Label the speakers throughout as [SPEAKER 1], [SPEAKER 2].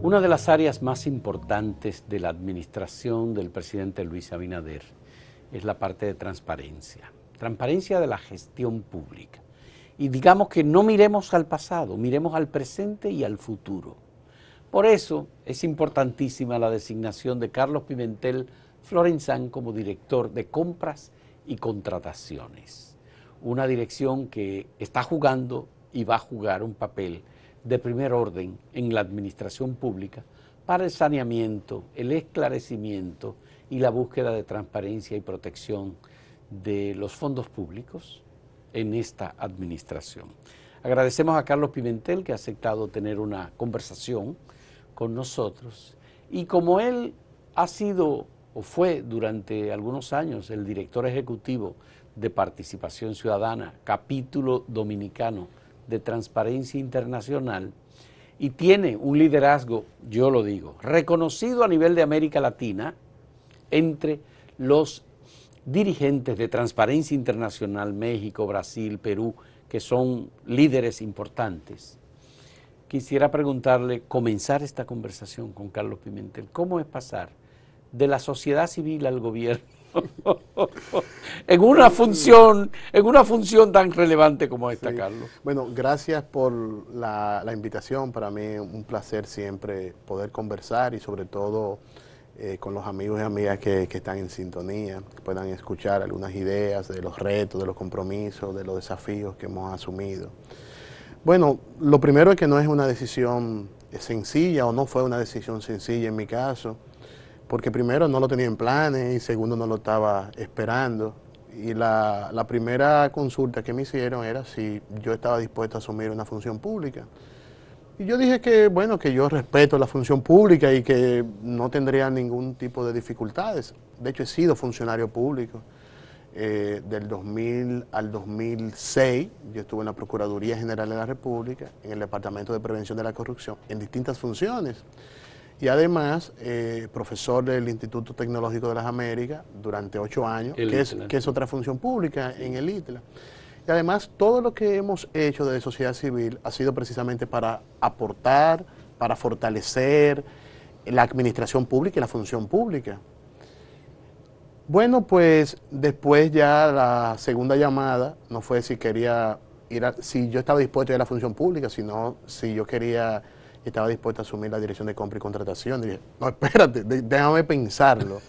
[SPEAKER 1] Una de las áreas más importantes de la administración del presidente Luis Abinader es la parte de transparencia, transparencia de la gestión pública. Y digamos que no miremos al pasado, miremos al presente y al futuro. Por eso es importantísima la designación de Carlos Pimentel Florenzán como director de compras y contrataciones. Una dirección que está jugando y va a jugar un papel de primer orden en la administración pública para el saneamiento, el esclarecimiento y la búsqueda de transparencia y protección de los fondos públicos en esta administración. Agradecemos a Carlos Pimentel que ha aceptado tener una conversación con nosotros y como él ha sido o fue durante algunos años el director ejecutivo de Participación Ciudadana, capítulo dominicano de Transparencia Internacional y tiene un liderazgo, yo lo digo, reconocido a nivel de América Latina entre los dirigentes de Transparencia Internacional, México, Brasil, Perú, que son líderes importantes. Quisiera preguntarle, comenzar esta conversación con Carlos Pimentel, ¿cómo es pasar de la sociedad civil al gobierno? en una función, en una
[SPEAKER 2] función tan relevante como esta, Carlos. Bueno, gracias por la, invitación. Para mí es un placer siempre poder conversar y sobre todo eh, con los amigos y amigas que, que, están en sintonía, que puedan escuchar algunas ideas de los retos, de los compromisos, de los desafíos que hemos asumido. Bueno, lo primero es que no es una decisión sencilla o no fue una decisión sencilla en mi caso porque primero no lo tenía en planes y segundo no lo estaba esperando. Y la, primera consulta que me hicieron era si yo estaba dispuesto a asumir una función pública. Y yo dije que, bueno, que yo respeto la función pública y que no tendría ningún tipo de dificultades. De hecho, he sido funcionario público. Eh, del 2000 al 2006, yo estuve en la Procuraduría General de la República, en el Departamento de Prevención de la Corrupción, en distintas funciones y además eh, profesor del Instituto Tecnológico de las Américas durante ocho años, que es, que es otra función pública en el ITLA. Y además todo lo que hemos hecho desde sociedad civil ha sido precisamente para aportar, para fortalecer la administración pública y la función pública. Bueno, pues después ya la segunda llamada no fue si quería ir si yo estaba dispuesto a ir a la función pública, sino si yo quería estaba dispuesta a asumir la dirección de compra y contratación. Dije, no, espérate, déjame pensarlo.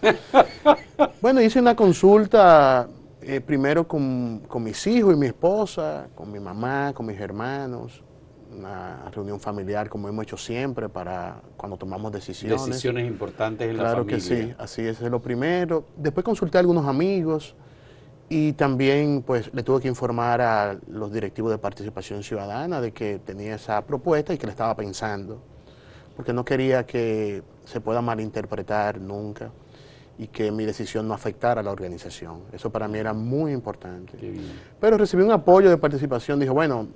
[SPEAKER 2] bueno, hice una consulta eh, primero con, mis hijos y mi esposa, con mi mamá, con mis hermanos, una reunión familiar como hemos hecho siempre para cuando tomamos decisiones. Decisiones
[SPEAKER 1] importantes en la familia. Claro que sí,
[SPEAKER 2] así es, es lo primero. Después consulté a algunos amigos y también pues le tuve que informar a los directivos de participación ciudadana de que tenía esa propuesta y que la estaba pensando, porque no quería que se pueda malinterpretar nunca y que mi decisión no afectara a la organización. Eso para mí era muy importante. Pero recibí un apoyo de participación, dijo, bueno,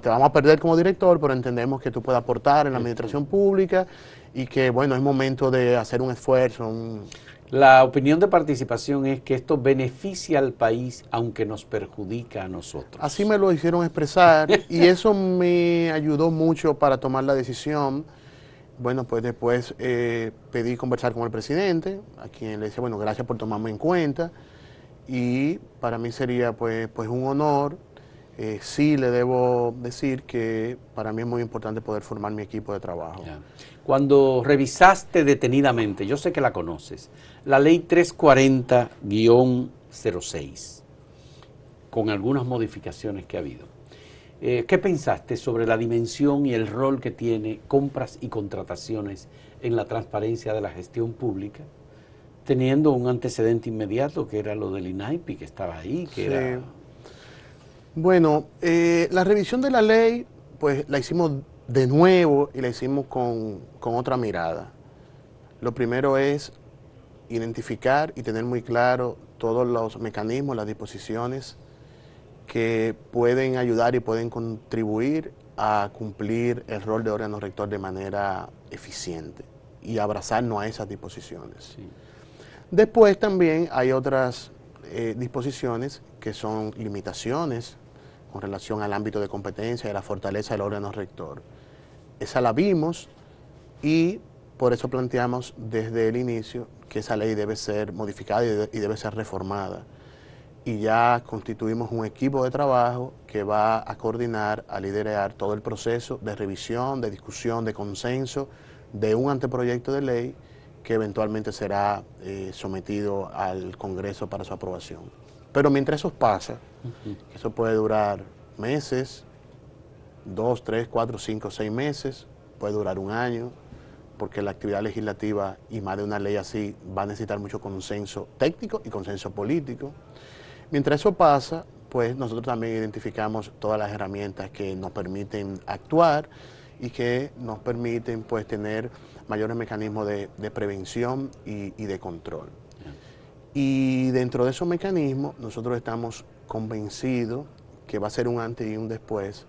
[SPEAKER 2] te vamos a perder como director, pero entendemos que tú puedes aportar en la administración pública y que, bueno, es momento de hacer un esfuerzo. Un...
[SPEAKER 1] La opinión de participación es que esto beneficia al país, aunque nos perjudica a nosotros.
[SPEAKER 2] Así me lo hicieron expresar y eso me ayudó mucho para tomar la decisión. Bueno, pues después eh, pedí conversar con el presidente, a quien le decía, bueno, gracias por tomarme en cuenta y para mí sería pues, pues un honor eh, sí le debo decir que para mí es muy importante poder formar mi equipo de trabajo.
[SPEAKER 1] Cuando revisaste detenidamente, yo sé que la conoces, la ley 340-06, con algunas modificaciones que ha habido, eh, ¿qué pensaste sobre la dimensión y el rol que tiene compras y contrataciones en la transparencia de la gestión pública? teniendo un antecedente
[SPEAKER 2] inmediato que era lo del INAIPI, que estaba ahí, que era bueno, eh, la revisión de la ley, pues la hicimos de nuevo y la hicimos con, con otra mirada. Lo primero es identificar y tener muy claro todos los mecanismos, las disposiciones que pueden ayudar y pueden contribuir a cumplir el rol de órgano rector de manera eficiente y abrazarnos a esas disposiciones. Después también hay otras eh, disposiciones que son limitaciones con relación al ámbito de competencia y la fortaleza del órgano rector. Esa la vimos y por eso planteamos desde el inicio que esa ley debe ser modificada y debe ser reformada. Y ya constituimos un equipo de trabajo que va a coordinar, a liderar todo el proceso de revisión, de discusión, de consenso de un anteproyecto de ley que eventualmente será eh, sometido al Congreso para su aprobación. Pero mientras eso pasa, eso puede durar meses, dos, tres, cuatro, cinco, seis meses, puede durar un año, porque la actividad legislativa y más de una ley así va a necesitar mucho consenso técnico y consenso político. Mientras eso pasa, pues nosotros también identificamos todas las herramientas que nos permiten actuar y que nos permiten pues tener mayores mecanismos de, prevención y, de control. Y dentro de esos mecanismos, nosotros estamos convencidos que va a ser un antes y un después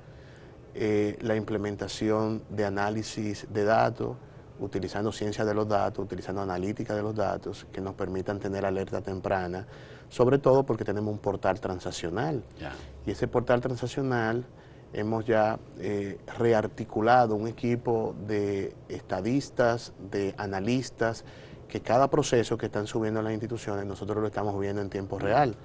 [SPEAKER 2] eh, la implementación de análisis de datos, utilizando ciencia de los datos, utilizando analítica de los datos, que nos permitan tener alerta temprana, sobre todo porque tenemos un portal transaccional. Y ese portal transaccional hemos ya eh, rearticulado un equipo de estadistas, de analistas, que cada proceso que están subiendo las instituciones nosotros lo estamos viendo en tiempo real.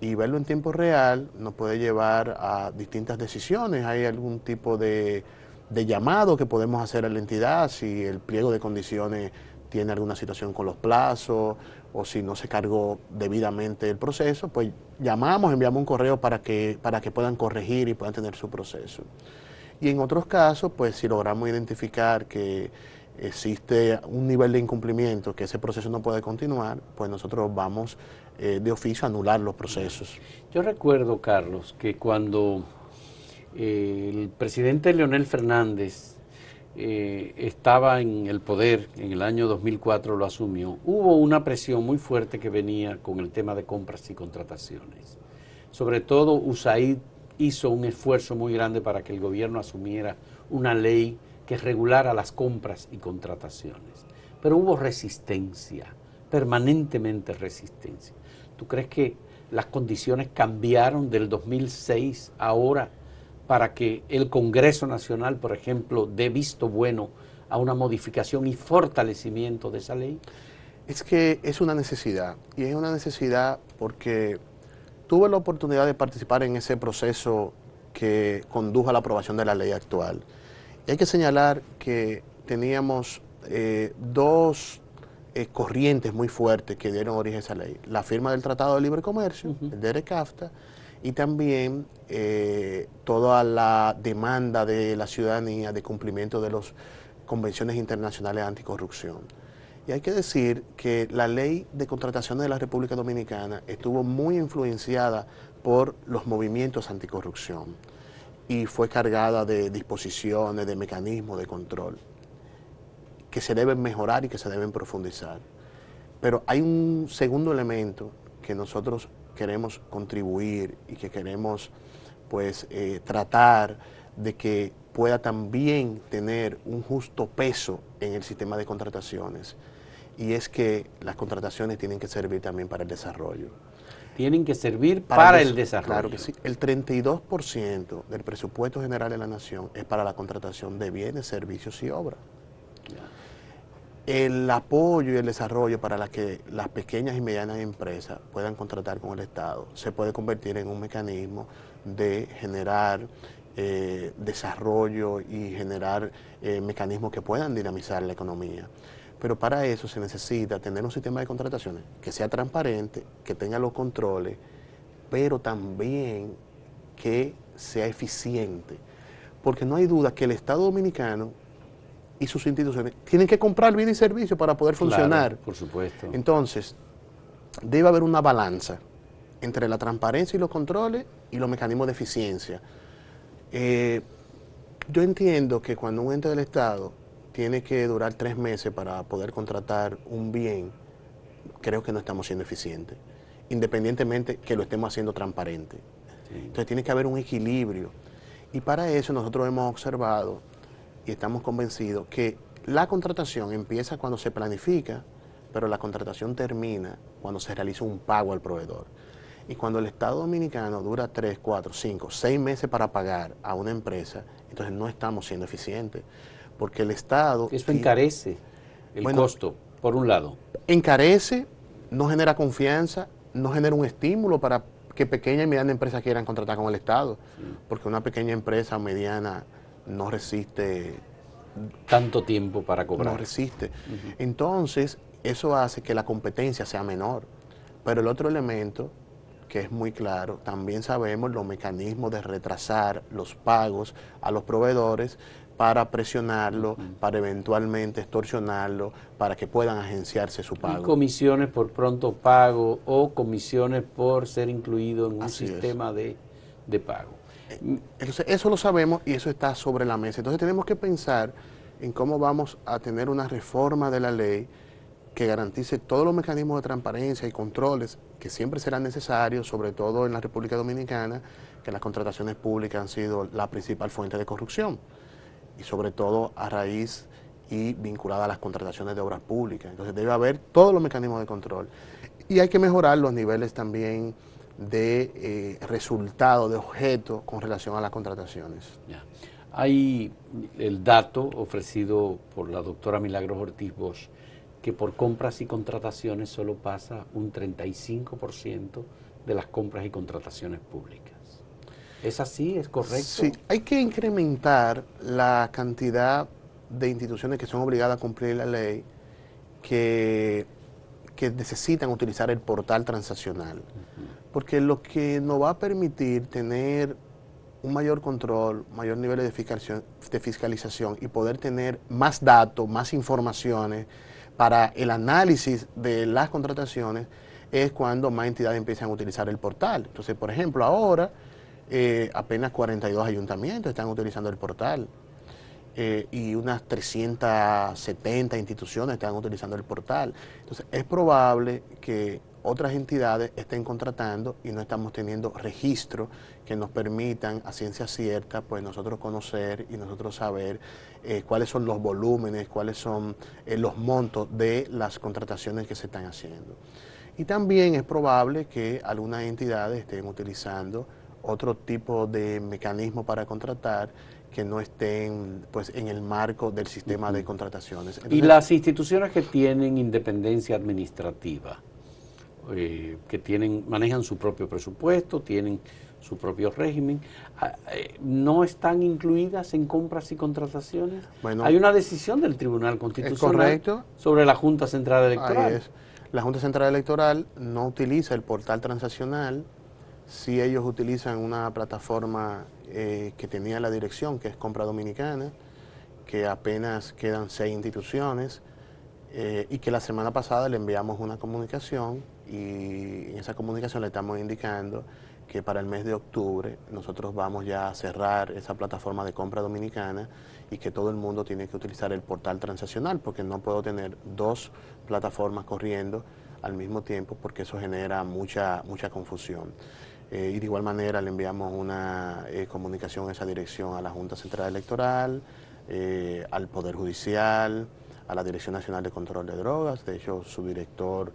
[SPEAKER 2] Y verlo en tiempo real nos puede llevar a distintas decisiones. Hay algún tipo de llamado que podemos hacer a la entidad si el pliego de condiciones tiene alguna situación con los plazos o si no se cargó debidamente el proceso, pues llamamos, enviamos un correo para que, para que puedan corregir y puedan tener su proceso. Y en otros casos, pues si logramos identificar que existe un nivel de incumplimiento, que ese proceso no puede continuar, pues nosotros vamos eh, de oficio a anular los procesos. Yo recuerdo, Carlos, que cuando
[SPEAKER 1] eh, el presidente Leonel Fernández eh, estaba en el poder, en el año 2004 lo asumió, hubo una presión muy fuerte que venía con el tema de compras y contrataciones. Sobre todo USAID hizo un esfuerzo muy grande para que el gobierno asumiera una ley que regulara las compras y contrataciones. Pero hubo resistencia, permanentemente resistencia. ¿Tú crees que las condiciones cambiaron del 2006 ahora? para que el Congreso Nacional, por ejemplo, dé visto bueno a una
[SPEAKER 2] modificación y fortalecimiento de esa ley? Es que es una necesidad, y es una necesidad porque tuve la oportunidad de participar en ese proceso que condujo a la aprobación de la ley actual. Y hay que señalar que teníamos eh, dos eh, corrientes muy fuertes que dieron origen a esa ley. La firma del Tratado de Libre Comercio, el DERECAFTA, y también eh, toda la demanda de la ciudadanía de cumplimiento de las convenciones internacionales anticorrupción. Y hay que decir que la ley de contrataciones de la República Dominicana estuvo muy influenciada por los movimientos anticorrupción y fue cargada de disposiciones, de mecanismos de control que se deben mejorar y que se deben profundizar. Pero hay un segundo elemento que nosotros queremos contribuir y que queremos pues eh, tratar de que pueda también tener un justo peso en el sistema de contrataciones. Y es que las contrataciones tienen que servir también para el desarrollo. Tienen que servir para, el, desarrollo. Claro que sí. El 32% del presupuesto general de la nación es para la contratación de bienes, servicios y obras el apoyo y el desarrollo para que las pequeñas y medianas empresas puedan contratar con el Estado se puede convertir en un mecanismo de generar eh, desarrollo y generar eh, mecanismos que puedan dinamizar la economía. Pero para eso se necesita tener un sistema de contrataciones que sea transparente, que tenga los controles, pero también que sea eficiente. Porque no hay duda que el Estado dominicano y sus instituciones tienen que comprar bien y servicio para poder funcionar.
[SPEAKER 1] por supuesto.
[SPEAKER 2] Entonces, debe haber una balanza entre la transparencia y los controles y los mecanismos de eficiencia. Eh, yo entiendo que cuando un ente del Estado tiene que durar tres meses para poder contratar un bien, creo que no estamos siendo eficientes, independientemente que lo estemos haciendo transparente. Entonces tiene que haber un equilibrio. Y para eso nosotros hemos observado y estamos convencidos que la contratación empieza cuando se planifica, pero la contratación termina cuando se realiza un pago al proveedor. Y cuando el Estado Dominicano dura 3, 4, 5, 6 meses para pagar a una empresa, entonces no estamos siendo eficientes, porque el Estado... Eso encarece el costo, por un lado. Encarece, no genera confianza, no genera un estímulo para que pequeñas y medianas empresas quieran contratar con el Estado, porque una pequeña empresa mediana no resiste. Tanto tiempo para cobrar. No resiste. Entonces, eso hace que la competencia sea menor. Pero el otro elemento, que es muy claro, también sabemos los mecanismos de retrasar los pagos a los proveedores para presionarlo, para eventualmente extorsionarlo, para que puedan agenciarse su pago.
[SPEAKER 1] comisiones por pronto pago
[SPEAKER 2] o comisiones por ser incluido en un sistema de, de pago. Entonces, eso lo sabemos y eso está sobre la mesa. Entonces, tenemos que pensar en cómo vamos a tener una reforma de la ley que garantice todos los mecanismos de transparencia y controles que siempre serán necesarios, sobre todo en la República Dominicana, que las contrataciones públicas han sido la principal fuente de corrupción, y sobre todo a raíz y vinculada a las contrataciones de obras públicas. Entonces debe haber todos los mecanismos de control. Y hay que mejorar los niveles también de eh, resultado, de objeto con relación a las contrataciones. Hay el dato ofrecido por la
[SPEAKER 1] doctora Milagros Ortiz Bosch que por compras y contrataciones solo pasa un 35% de las compras y contrataciones públicas. ¿Es así? ¿Es correcto? Sí,
[SPEAKER 2] hay que incrementar la cantidad de instituciones que son obligadas a cumplir la ley que, que necesitan utilizar el portal transaccional porque lo que nos va a permitir tener un mayor control, mayor nivel de fiscalización, y poder tener más datos, más informaciones para el análisis de las contrataciones es cuando más entidades empiezan a utilizar el portal. Entonces, por ejemplo, ahora eh, apenas 42 ayuntamientos están utilizando el portal eh, y unas 370 instituciones están utilizando el portal. Entonces, es probable que otras entidades estén contratando y no estamos teniendo registros que nos permitan a ciencia cierta, pues nosotros conocer y nosotros saber eh, cuáles son los volúmenes, cuáles son eh, los montos de las contrataciones que se están haciendo. Y también es probable que algunas entidades estén utilizando otro tipo de mecanismo para contratar que no estén pues en el marco del sistema de contrataciones. y las
[SPEAKER 1] instituciones que tienen independencia administrativa, eh, que tienen, manejan su propio presupuesto, tienen su propio régimen, ah, eh, no están incluidas en compras y contrataciones. Bueno, Hay una decisión del Tribunal
[SPEAKER 2] Constitucional sobre la Junta Central Electoral. La Junta Central Electoral no utiliza el portal transaccional si ellos utilizan una plataforma eh, que tenía la dirección, que es Compra Dominicana, que apenas quedan seis instituciones, y que la semana pasada le enviamos una comunicación y en esa comunicación le estamos indicando que para el mes de octubre nosotros vamos ya a cerrar esa plataforma de compra dominicana y que todo el mundo tiene que utilizar el portal transaccional porque no puedo tener dos plataformas corriendo al mismo tiempo porque eso genera mucha, mucha confusión. Eh, y de igual manera le enviamos una eh, comunicación en esa dirección a la Junta Central Electoral, eh, al Poder Judicial, a la Dirección Nacional de Control de Drogas, de hecho su director...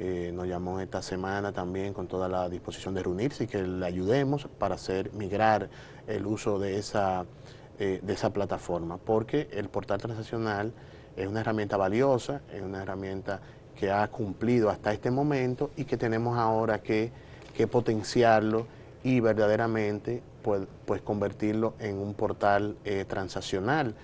[SPEAKER 2] Eh, nos llamó esta semana también con toda la disposición de reunirse y que le ayudemos para hacer migrar el uso de esa, eh, de esa plataforma, porque el portal transaccional es una herramienta valiosa, es una herramienta que ha cumplido hasta este momento y que tenemos ahora que, potenciarlo y verdaderamente pues, pues, convertirlo en un portal eh, transaccional,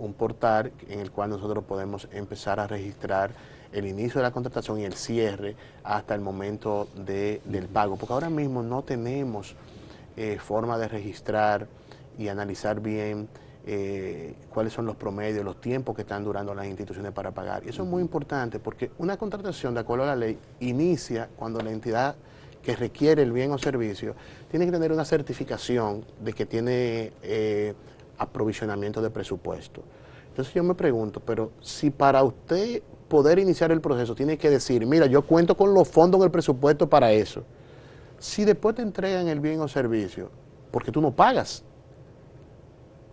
[SPEAKER 2] un portal en el cual nosotros podemos empezar a registrar el inicio de la contratación y el cierre hasta el momento del pago, porque ahora mismo no tenemos eh, forma de registrar y analizar bien eh, cuáles son los promedios, los tiempos que están durando las instituciones para pagar. Y eso es muy importante porque una contratación, de acuerdo a la ley, inicia cuando la entidad que requiere el bien o servicio tiene que tener una certificación de que tiene eh, aprovisionamiento de presupuesto. Entonces yo me pregunto, pero si para usted poder iniciar el proceso, tiene que decir, mira, yo cuento con los fondos del presupuesto para eso. Si después te entregan el bien o servicio, porque tú no pagas,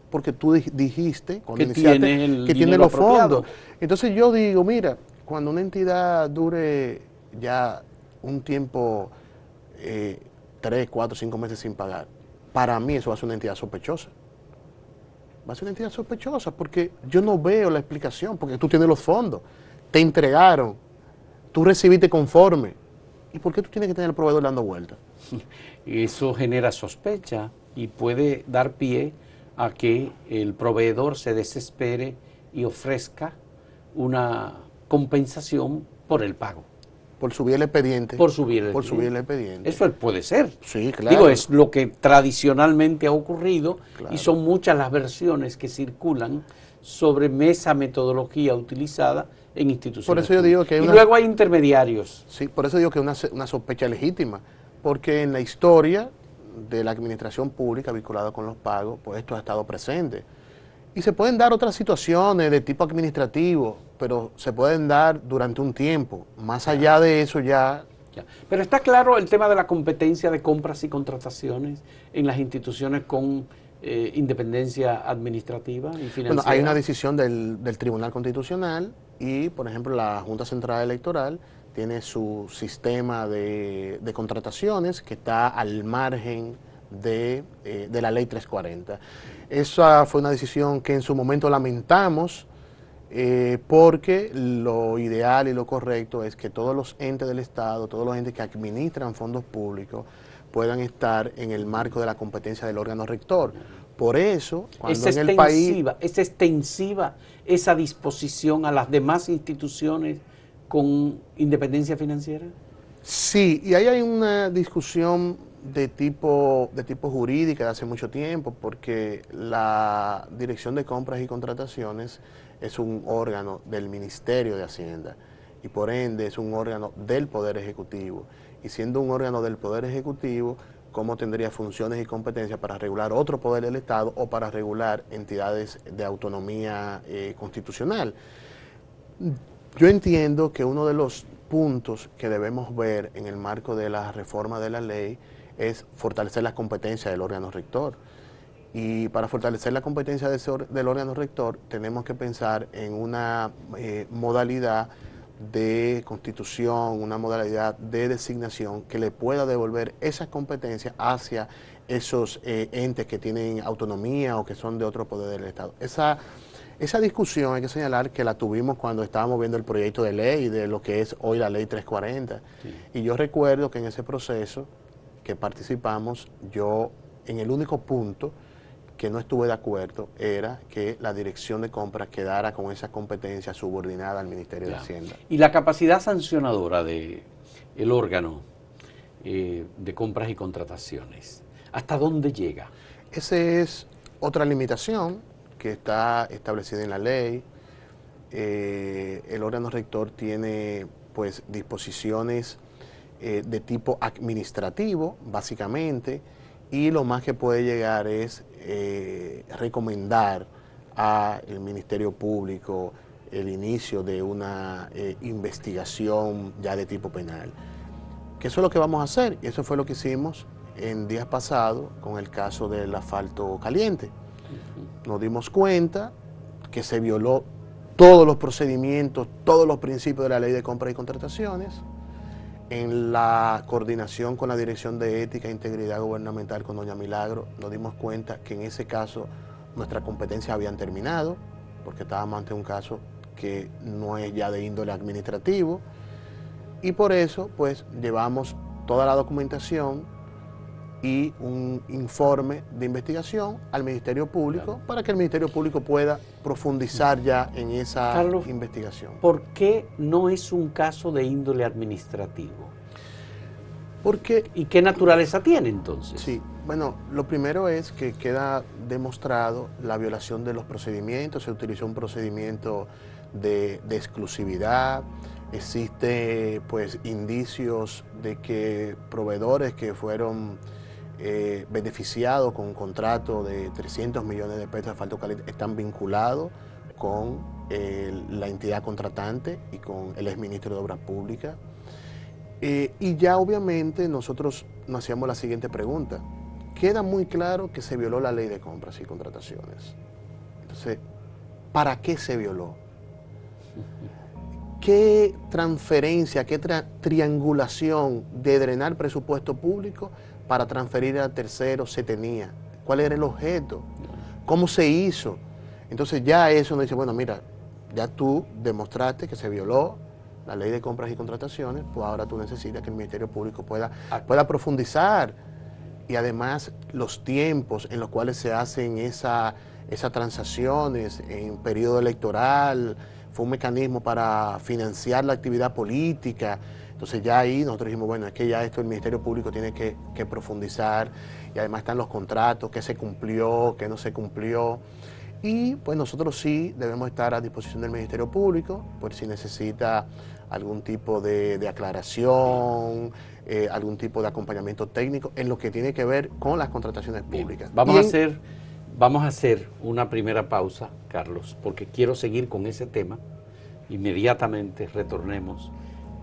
[SPEAKER 2] porque tú dijiste cuando que tiene los fondos. Entonces yo digo, mira, cuando una entidad dure ya un tiempo, 3, eh, tres, cuatro, cinco meses sin pagar, para mí eso va a ser una entidad sospechosa. Va a ser una entidad sospechosa porque yo no veo la explicación, porque tú tienes los fondos te entregaron, tú recibiste conforme. ¿Y por qué tú tienes que tener al proveedor dando vueltas?
[SPEAKER 1] Eso genera sospecha y puede dar pie a que el proveedor se desespere y ofrezca una compensación por el pago. Por subir el expediente. Por subir el, expediente. Eso puede ser.
[SPEAKER 2] Sí, claro. Digo, es
[SPEAKER 1] lo que tradicionalmente ha ocurrido y son muchas las versiones que circulan sobre esa metodología utilizada en instituciones. Por eso yo digo que y luego
[SPEAKER 2] hay intermediarios. Sí, por eso digo que es una, sospecha legítima, porque en la historia de la administración pública vinculada con los pagos, pues esto ha estado presente. Y se pueden dar otras situaciones de tipo administrativo, pero se pueden dar durante un tiempo. Más allá de eso ya... Pero está claro el tema de la competencia de compras y contrataciones en las instituciones
[SPEAKER 1] con eh, independencia administrativa y financiera. Bueno, hay una
[SPEAKER 2] decisión del, del Tribunal Constitucional y, por ejemplo, la Junta Central Electoral tiene su sistema de, contrataciones que está al margen de, eh, la ley 340. Esa fue una decisión que en su momento lamentamos eh, porque lo ideal y lo correcto es que todos los entes del Estado, todos los entes que administran fondos públicos puedan estar en el marco de la competencia del órgano rector por eso, cuando es en el país... Es extensiva esa
[SPEAKER 1] disposición a las demás instituciones con independencia financiera.
[SPEAKER 2] Sí, y ahí hay una discusión de tipo, de tipo jurídica de hace mucho tiempo, porque la Dirección de Compras y Contrataciones es un órgano del Ministerio de Hacienda y por ende es un órgano del Poder Ejecutivo. Y siendo un órgano del Poder Ejecutivo, cómo tendría funciones y competencias para regular otro poder del Estado o para regular entidades de autonomía eh, constitucional. Yo entiendo que uno de los puntos que debemos ver en el marco de la reforma de la ley es fortalecer la competencia del órgano rector. Y para fortalecer la competencia del órgano rector tenemos que pensar en una eh, modalidad de constitución, una modalidad de designación que le pueda devolver esas competencias hacia esos eh, entes que tienen autonomía o que son de otro poder del Estado. Esa, discusión hay que señalar que la tuvimos cuando estábamos viendo el proyecto de ley de lo que es hoy la ley 340. Y yo recuerdo que en ese proceso que participamos, yo en el único punto que no estuve de acuerdo era que la dirección de compras quedara con esa competencia subordinada al Ministerio de Hacienda.
[SPEAKER 1] ¿Y la capacidad sancionadora del el órgano
[SPEAKER 2] eh, de compras y contrataciones? ¿Hasta dónde llega? Esa es otra limitación que está establecida en la ley. Eh, el órgano rector tiene pues disposiciones eh, de tipo administrativo, básicamente, y lo más que puede llegar es eh, recomendar al Ministerio Público el inicio de una eh, investigación ya de tipo penal. Que eso es lo que vamos a hacer y eso fue lo que hicimos en días pasados con el caso del asfalto caliente. Nos dimos cuenta que se violó todos los procedimientos, todos los principios de la ley de compra y contrataciones, en la coordinación con la Dirección de Ética e Integridad Gubernamental con Doña Milagro, nos dimos cuenta que en ese caso nuestras competencias habían terminado, porque estábamos ante un caso que no es ya de índole administrativo, y por eso pues llevamos toda la documentación y un informe de investigación al Ministerio Público para que el Ministerio Público pueda profundizar ya en esa investigación. ¿Por qué no es un caso de índole administrativo? Porque, ¿Y qué naturaleza tiene entonces? Sí, bueno, lo primero es que queda demostrado la violación de los procedimientos, se utilizó un procedimiento de, de exclusividad, existe pues indicios de que proveedores que fueron beneficiado beneficiados con un contrato de 300 millones de pesos de asfalto caliente están vinculados con eh, la entidad contratante y con el exministro de Obras Públicas. Eh, y ya obviamente nosotros nos hacíamos la siguiente pregunta. Queda muy claro que se violó la ley de compras y contrataciones. Entonces, ¿para qué se violó? ¿qué transferencia, qué triangulación de drenar presupuesto público para transferir a terceros se tenía? ¿Cuál era el objeto? ¿Cómo se hizo? Entonces ya eso nos dice, bueno, mira, ya tú demostraste que se violó la ley de compras y contrataciones, pues ahora tú necesitas que el Ministerio Público pueda, pueda profundizar y además los tiempos en los cuales se hacen esa, esas transacciones en periodo electoral, fue un mecanismo para financiar la actividad política. Entonces ya ahí nosotros dijimos, bueno, es que ya esto el Ministerio Público tiene que, profundizar y además están los contratos, qué se cumplió, qué no se cumplió. Y pues nosotros sí debemos estar a disposición del Ministerio Público, por si necesita algún tipo de, aclaración, eh, algún tipo de acompañamiento técnico en lo que tiene que ver con las contrataciones públicas. vamos a hacer Vamos a hacer una primera
[SPEAKER 1] pausa, Carlos, porque quiero seguir con ese tema. Inmediatamente retornemos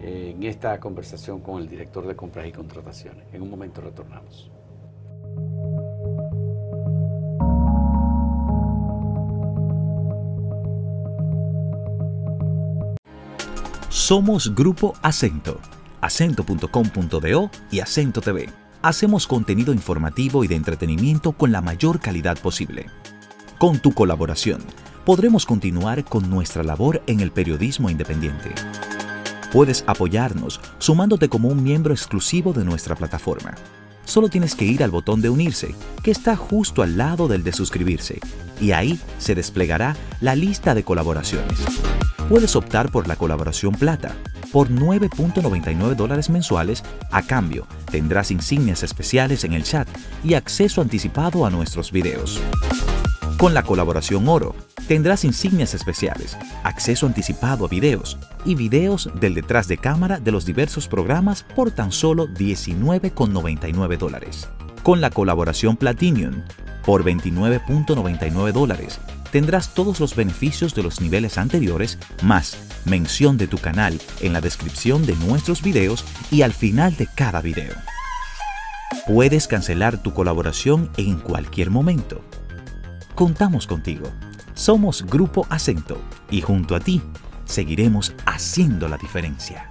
[SPEAKER 1] eh, en esta conversación con el director de compras y contrataciones. En un momento retornamos.
[SPEAKER 3] Somos Grupo Acento, acento.com.do y Acento TV hacemos contenido informativo y de entretenimiento con la mayor calidad posible. Con tu colaboración, podremos continuar con nuestra labor en el periodismo independiente. Puedes apoyarnos sumándote como un miembro exclusivo de nuestra plataforma. Solo tienes que ir al botón de unirse, que está justo al lado del de suscribirse, y ahí se desplegará la lista de colaboraciones puedes optar por la colaboración plata. Por 9.99 dólares mensuales, a cambio, tendrás insignias especiales en el chat y acceso anticipado a nuestros videos. Con la colaboración oro, tendrás insignias especiales, acceso anticipado a videos y videos del detrás de cámara de los diversos programas por tan solo 19,99 dólares. Con la colaboración Platinum, por 29,99 dólares, tendrás todos los beneficios de los niveles anteriores, más mención de tu canal en la descripción de nuestros videos y al final de cada video. Puedes cancelar tu colaboración en cualquier momento. Contamos contigo. Somos Grupo Acento y junto a ti seguiremos haciendo la diferencia.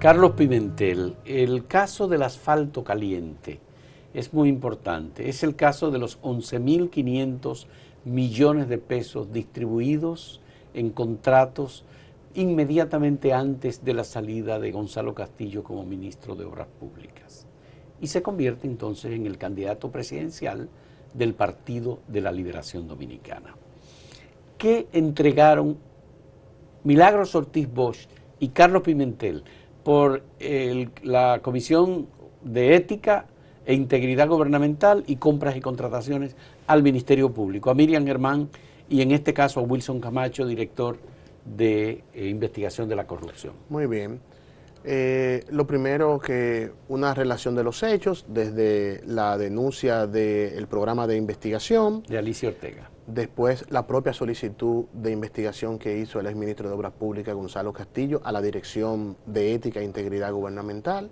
[SPEAKER 1] Carlos Pimentel, el caso del asfalto caliente es muy importante. Es el caso de los 11.500 millones de pesos distribuidos en contratos inmediatamente antes de la salida de Gonzalo Castillo como ministro de Obras Públicas. Y se convierte entonces en el candidato presidencial del Partido de la Liberación Dominicana. ¿Qué entregaron Milagros Ortiz Bosch y Carlos Pimentel por la Comisión de Ética e integridad gubernamental y compras y contrataciones al Ministerio Público, a Miriam Germán y en este caso a Wilson Camacho, director de eh, investigación de la corrupción.
[SPEAKER 2] Muy bien. Eh, lo primero que una relación de los hechos, desde la denuncia del programa de investigación. De Alicia Ortega. Después la propia solicitud de investigación que hizo el exministro de Obras Públicas Gonzalo Castillo a la Dirección de Ética e Integridad Gubernamental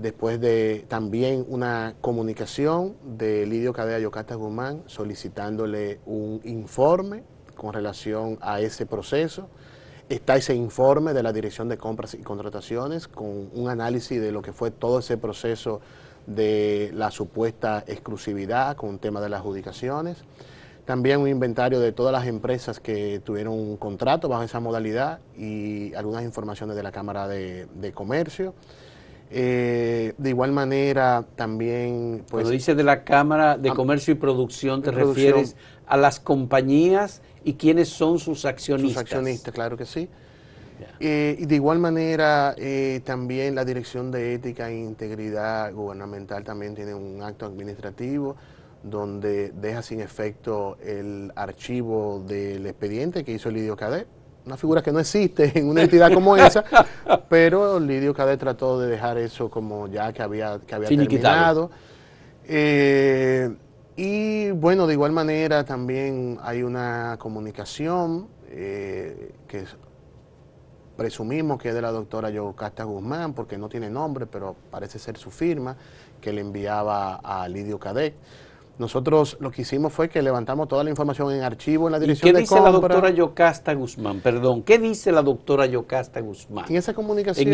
[SPEAKER 2] después de también una comunicación de Lidio Cadea Yocata Guzmán solicitándole un informe con relación a ese proceso. Está ese informe de la Dirección de Compras y Contrataciones con un análisis de lo que fue todo ese proceso de la supuesta exclusividad con tema de las adjudicaciones. También un inventario de todas las empresas que tuvieron un contrato bajo esa modalidad y algunas informaciones de la Cámara de Comercio. Eh, de igual manera, también... Pues, Cuando dices
[SPEAKER 1] de la Cámara de Comercio y
[SPEAKER 2] Producción, ¿te refieres a las compañías y quiénes son sus accionistas? Sus accionistas, claro que sí. Eh, y de igual manera, eh, también la Dirección de Ética e Integridad Gubernamental también tiene un acto administrativo donde deja sin efecto el archivo del expediente que hizo Lidio Cadet una figura que no existe en una entidad como esa, pero Lidio Cadet trató de dejar eso como ya que había, que había terminado. Eh, y bueno, de igual manera también hay una comunicación eh, que presumimos que es de la doctora Yocasta Guzmán, porque no tiene nombre, pero parece ser su firma, que le enviaba a Lidio Cadet. Nosotros lo que hicimos fue que levantamos toda la información en archivo en la dirección de qué dice la doctora
[SPEAKER 1] Yocasta Guzmán? Perdón, ¿qué dice la
[SPEAKER 2] doctora Yocasta Guzmán? En esa comunicación,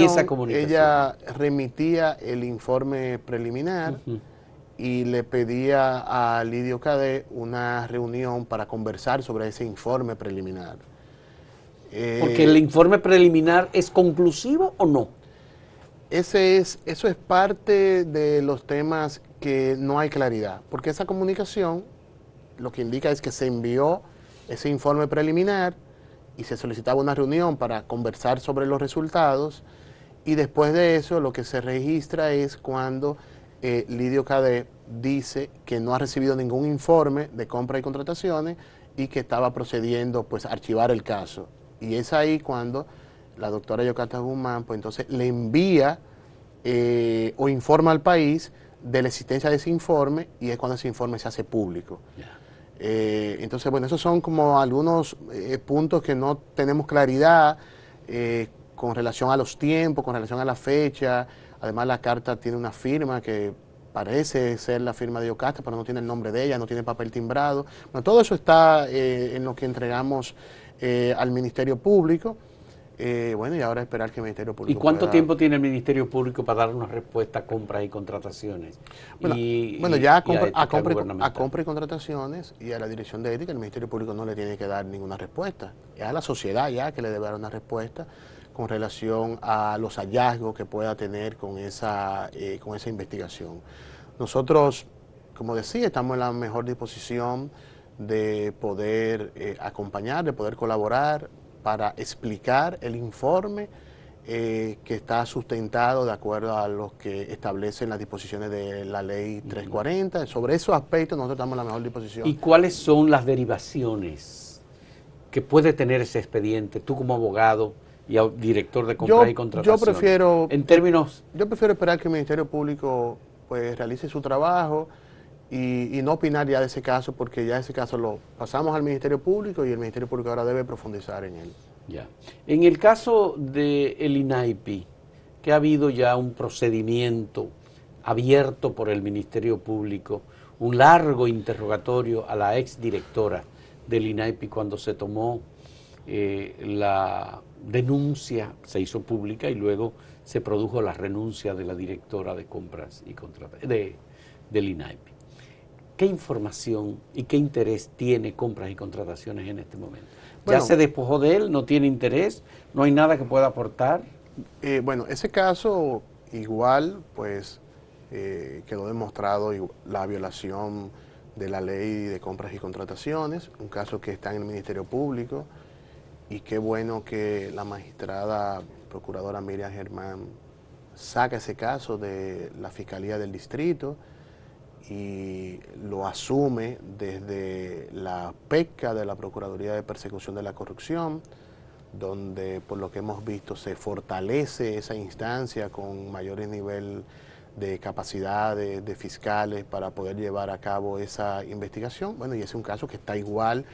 [SPEAKER 2] ella remitía el informe preliminar y le pedía a Lidio Cadé una reunión para conversar sobre ese informe preliminar. Porque eh, el informe preliminar es conclusivo o no? Ese es, eso es parte de los temas que no hay claridad, porque esa comunicación lo que indica es que se envió ese informe preliminar y se solicitaba una reunión para conversar sobre los resultados y después de eso lo que se registra es cuando eh, Lidio Cadet dice que no ha recibido ningún informe de compra y contrataciones y que estaba procediendo pues a archivar el caso. Y es ahí cuando la doctora Yocata Guzmán pues entonces le envía eh, o informa al país de la existencia de ese informe y es cuando ese informe se hace público. Eh, entonces, bueno, esos son como algunos eh, puntos que no tenemos claridad eh, con relación a los tiempos, con relación a la fecha. Además, la carta tiene una firma que parece ser la firma de Yocasta, pero no tiene el nombre de ella, no tiene papel timbrado. Bueno, todo eso está en lo que entregamos al Ministerio Público. Eh, bueno, y ahora esperar que el Ministerio Público. ¿Y cuánto tiempo
[SPEAKER 1] tiene el Ministerio Público para dar
[SPEAKER 2] una respuesta a compras y contrataciones?
[SPEAKER 1] Bueno, ya a, compras y a,
[SPEAKER 2] contrataciones y a la Dirección de Ética, el Ministerio Público no le tiene que dar ninguna respuesta. Es a la sociedad ya que le debe dar una respuesta con relación a los hallazgos que pueda tener con esa, eh, con esa investigación. Nosotros, como decía, estamos en la mejor disposición de poder eh, acompañar, de poder colaborar para explicar el informe eh, que está sustentado de acuerdo a los que establecen las disposiciones de la ley 340. Sobre esos aspectos nosotros estamos en la mejor disposición. ¿Y
[SPEAKER 1] cuáles son las derivaciones
[SPEAKER 2] que puede tener ese expediente?
[SPEAKER 1] Tú como abogado y director de compras y contrataciones. Yo prefiero...
[SPEAKER 2] En términos... Yo prefiero esperar que el Ministerio Público pues realice su trabajo y, no opinar ya de ese caso, porque ya ese caso lo pasamos al Ministerio Público y el Ministerio Público ahora debe profundizar en él.
[SPEAKER 1] Ya. En el caso del el INAIPI, que ha habido ya un procedimiento abierto por el Ministerio Público, un largo interrogatorio a la exdirectora del INAIPI cuando se tomó eh, la denuncia, se hizo pública y luego se produjo la renuncia de la directora de compras y del INAIPI. ¿qué información y qué interés tiene compras y contrataciones en este momento? ¿Ya se despojó de él? ¿No tiene
[SPEAKER 2] interés? ¿No hay nada que pueda aportar? Eh, bueno, ese caso igual, pues eh, quedó demostrado la violación de la ley de compras y contrataciones, un caso que está en el Ministerio Público, y qué bueno que la magistrada procuradora Miriam Germán saca ese caso de la Fiscalía del Distrito, y lo asume desde la PECA de la Procuraduría de Persecución de la Corrupción, donde por lo que hemos visto se fortalece esa instancia con mayores nivel de capacidades de fiscales para poder llevar a cabo esa investigación. Bueno, y es un caso que está igual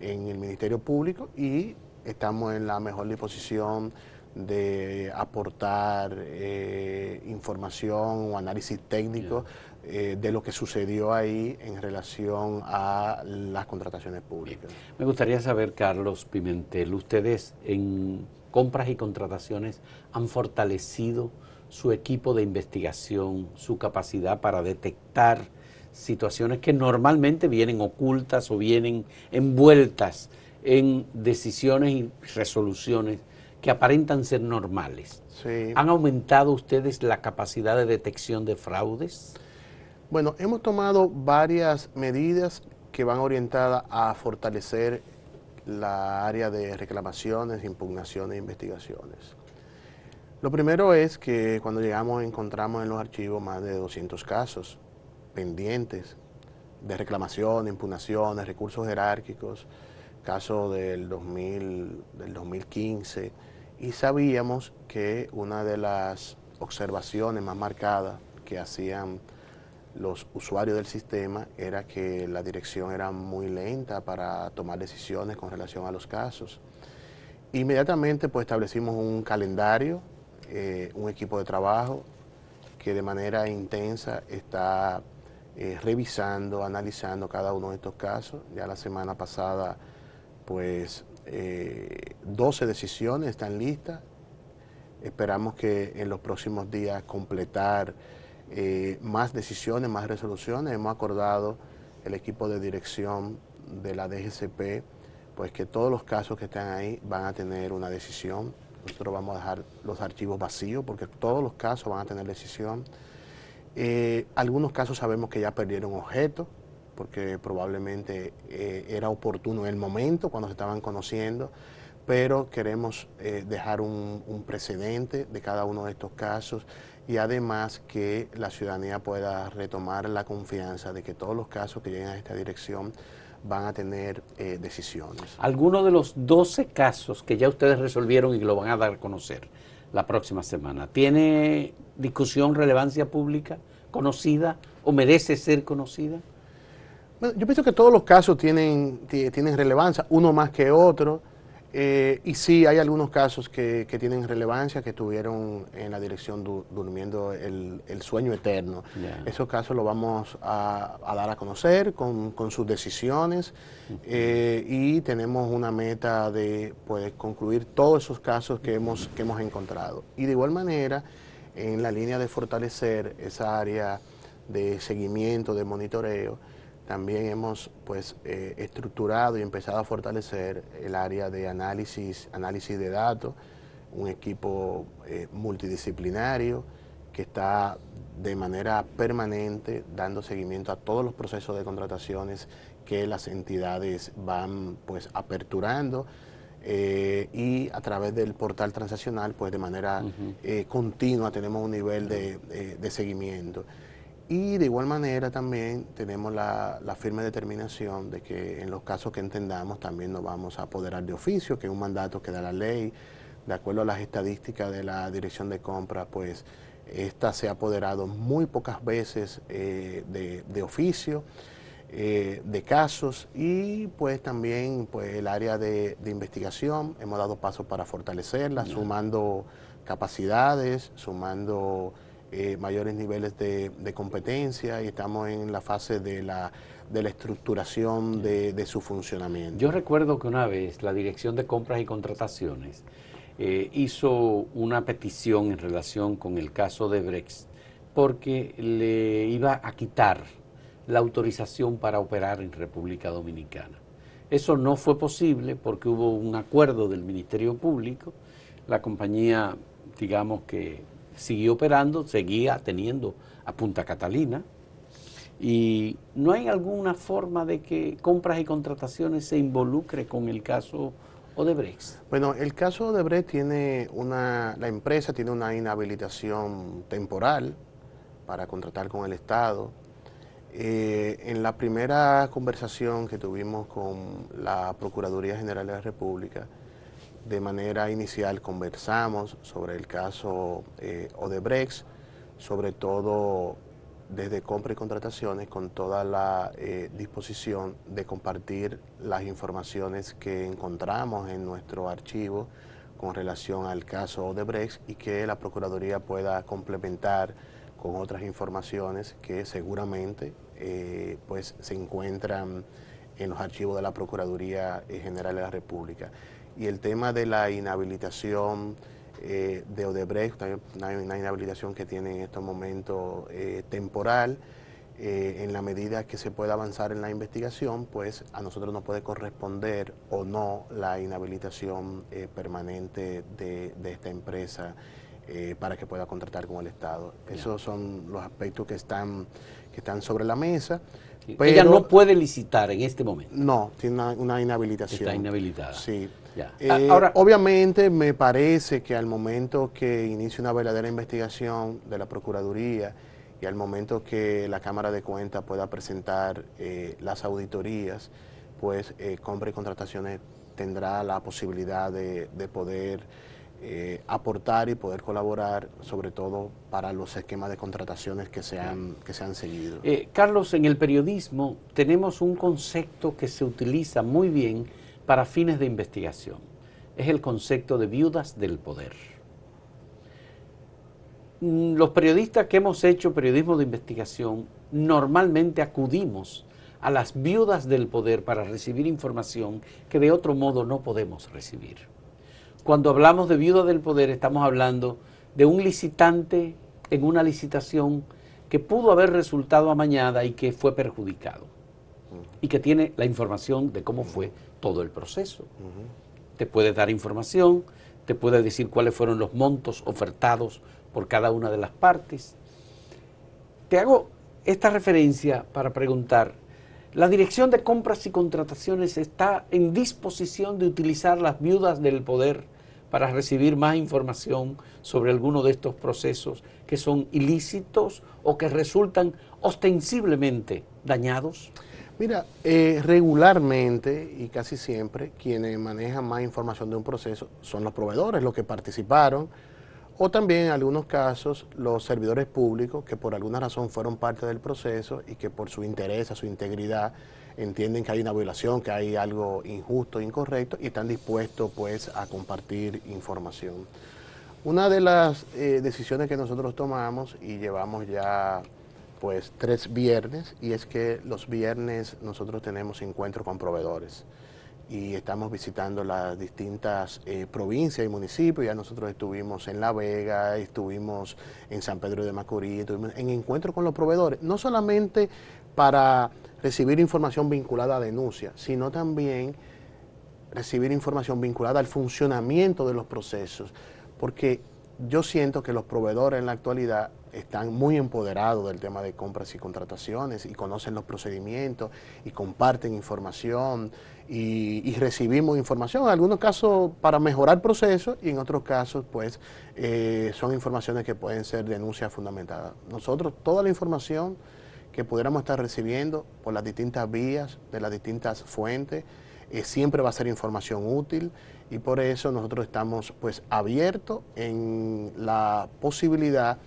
[SPEAKER 2] en el Ministerio Público y estamos en la mejor disposición de aportar eh, información o análisis técnico. Eh, de lo que sucedió ahí en relación a las contrataciones públicas.
[SPEAKER 1] Me gustaría saber, Carlos Pimentel, ustedes en compras y contrataciones han fortalecido su equipo de investigación, su capacidad para detectar situaciones que normalmente vienen ocultas o vienen envueltas en decisiones y resoluciones que aparentan ser normales. ¿Han aumentado ustedes la capacidad
[SPEAKER 2] de detección de fraudes? Bueno, hemos tomado varias medidas que van orientadas a fortalecer la área de reclamaciones, impugnaciones e investigaciones. Lo primero es que cuando llegamos encontramos en los archivos más de 200 casos pendientes de reclamación, impugnaciones, recursos jerárquicos, casos del, 2000, del 2015, y sabíamos que una de las observaciones más marcadas que hacían los usuarios del sistema era que la dirección era muy lenta para tomar decisiones con relación a los casos. Inmediatamente pues establecimos un calendario, eh, un equipo de trabajo que de manera intensa está eh, revisando, analizando cada uno de estos casos. Ya la semana pasada pues 12 eh, decisiones están listas. Esperamos que en los próximos días completar eh, más decisiones, más resoluciones. Hemos acordado el equipo de dirección de la DGCP, pues que todos los casos que están ahí van a tener una decisión. Nosotros vamos a dejar los archivos vacíos porque todos los casos van a tener decisión. Eh, algunos casos sabemos que ya perdieron objeto porque probablemente eh, era oportuno el momento cuando se estaban conociendo, pero queremos dejar un precedente de cada uno de estos casos y además que la ciudadanía pueda retomar la confianza de que todos los casos que lleguen a esta dirección van a tener eh, decisiones. Algunos de los 12 casos que ya
[SPEAKER 1] ustedes resolvieron y lo van a dar a conocer la próxima semana, ¿tiene discusión,
[SPEAKER 2] relevancia pública conocida o merece ser conocida? yo pienso que todos los casos tienen, tienen relevancia, uno más que otro. Eh, y sí, hay algunos casos que, tienen relevancia, que estuvieron en la dirección durmiendo el, sueño eterno. Esos casos los vamos a, dar a conocer con, sus decisiones eh, y tenemos una meta de concluir todos esos casos que que hemos encontrado. Y de igual manera, en la línea de fortalecer esa área de seguimiento, de monitoreo, también hemos pues, eh, estructurado y empezado a fortalecer el área de análisis, análisis de datos, un equipo eh, multidisciplinario que está de manera permanente dando seguimiento a todos los procesos de contrataciones que las entidades van pues aperturando eh, y a través del portal transaccional pues de manera continua tenemos un nivel de seguimiento. Y de igual manera también tenemos la, firme determinación de que en los casos que entendamos también nos vamos a apoderar de oficio, que es un mandato que da la ley, de acuerdo a las estadísticas de la dirección de compra, pues esta se ha apoderado muy pocas veces eh, de, oficio, eh, de casos y pues también pues, el área de, investigación, hemos dado pasos para fortalecerla, sumando capacidades, sumando eh, mayores niveles de, competencia y estamos en la fase de la, estructuración de, su funcionamiento. Yo recuerdo que una vez la Dirección de Compras y Contrataciones
[SPEAKER 1] eh, hizo una petición en relación con el caso de Brex porque le iba a quitar la autorización para operar en República Dominicana. Eso no fue posible porque hubo un acuerdo del Ministerio Público, la compañía, digamos que siguió operando, seguía teniendo a Punta Catalina. Y no hay alguna forma
[SPEAKER 2] de que compras y contrataciones se involucre con el caso Odebrecht. Bueno, el caso Odebrecht tiene una, la empresa tiene una inhabilitación temporal para contratar con el Estado. Eh, en la primera conversación que tuvimos con la Procuraduría General de la República, de manera inicial conversamos sobre el caso eh, Odebrecht, sobre todo desde compra y contrataciones, con toda la eh, disposición de compartir las informaciones que encontramos en nuestro archivo con relación al caso Odebrecht y que la Procuraduría pueda complementar con otras informaciones que seguramente eh, pues, se encuentran en los archivos de la Procuraduría General de la República y el tema de la inhabilitación eh, de Odebrecht, una, una inhabilitación que tiene en estos momentos eh, temporal, eh, en la medida que se pueda avanzar en la investigación, pues a nosotros nos puede corresponder o no la inhabilitación permanente de, esta empresa para que pueda contratar con el Estado. Esos son los aspectos que están, que están sobre la mesa. Pero, Ella no puede licitar en este momento. No, tiene una, una inhabilitación. Está inhabilitada. Sí. Eh, ah, ahora, obviamente me parece que al momento que inicie una verdadera investigación de la Procuraduría y al momento que la Cámara de Cuentas pueda presentar eh, las auditorías, pues eh, y Contrataciones tendrá la posibilidad de, poder eh, aportar y poder colaborar, sobre todo para los esquemas de contrataciones que se han, que se han seguido.
[SPEAKER 1] Carlos, en el periodismo tenemos un concepto que se utiliza muy bien para fines de investigación. Es el concepto de viudas del poder. Mm, los periodistas que hemos hecho periodismo de investigación normalmente acudimos a las viudas del poder para recibir información que de otro modo no podemos recibir. Cuando hablamos de viuda del poder estamos hablando de un licitante en una licitación que pudo haber resultado amañada y que fue perjudicado y que tiene la información de cómo fue todo el proceso. Te puede dar información, te puede decir cuáles fueron los montos ofertados por cada una de las partes. Te hago esta referencia para preguntar, ¿la Dirección de Compras y Contrataciones está en disposición de utilizar las viudas del poder para recibir más información sobre alguno de estos procesos que son
[SPEAKER 2] ilícitos o que resultan ostensiblemente dañados? Mira, eh, regularmente y casi siempre quienes manejan más información de un proceso son los proveedores, los que participaron, o también en algunos casos los servidores públicos que por alguna razón fueron parte del proceso y que por su interés, a su integridad, entienden que hay una violación, que hay algo injusto, incorrecto y están dispuestos pues a compartir información. Una de las eh, decisiones que nosotros tomamos y llevamos ya pues tres viernes y es que los viernes nosotros tenemos encuentro con proveedores y estamos visitando las distintas eh, provincias y municipios. Ya nosotros estuvimos en La Vega, estuvimos en San Pedro de Macorís, estuvimos en encuentro con los proveedores, no solamente para recibir información vinculada a denuncia, sino también recibir información vinculada al funcionamiento de los procesos, porque yo siento que los proveedores en la actualidad están muy empoderados del tema de compras y contrataciones y conocen los procedimientos y comparten información y, recibimos información, en algunos casos para mejorar procesos y en otros casos pues eh, son informaciones que pueden ser denuncias fundamentadas. Nosotros toda la información que pudiéramos estar recibiendo por las distintas vías, de las distintas fuentes, eh, siempre va a ser información útil y por eso nosotros estamos pues abiertos en la posibilidad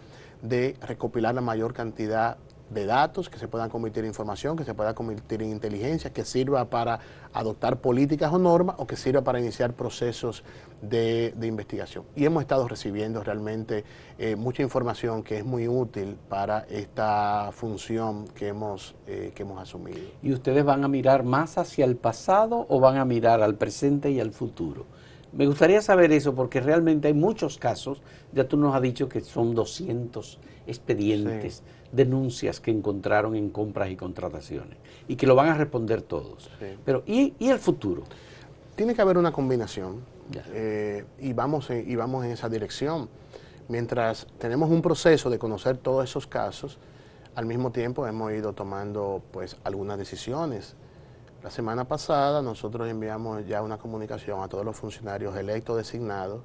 [SPEAKER 2] de recopilar la mayor cantidad de datos, que se puedan convertir en información, que se pueda convertir en inteligencia, que sirva para adoptar políticas o normas o que sirva para iniciar procesos de, investigación. Y hemos estado recibiendo realmente eh, mucha información que es muy útil para esta función que hemos, eh, hemos asumido. ¿Y ustedes van a
[SPEAKER 1] mirar más hacia el pasado o van a mirar al presente y al futuro? Me gustaría saber eso porque realmente hay muchos casos, ya tú nos has dicho que son 200 expedientes denuncias que encontraron en compras y contrataciones y que lo van a responder todos.
[SPEAKER 2] Pero ¿y, el futuro? Tiene que haber una combinación eh, y, vamos en, y vamos en esa dirección. Mientras tenemos un proceso de conocer todos esos casos, al mismo tiempo hemos ido tomando pues algunas decisiones. La semana pasada nosotros enviamos ya una comunicación a todos los funcionarios electos designados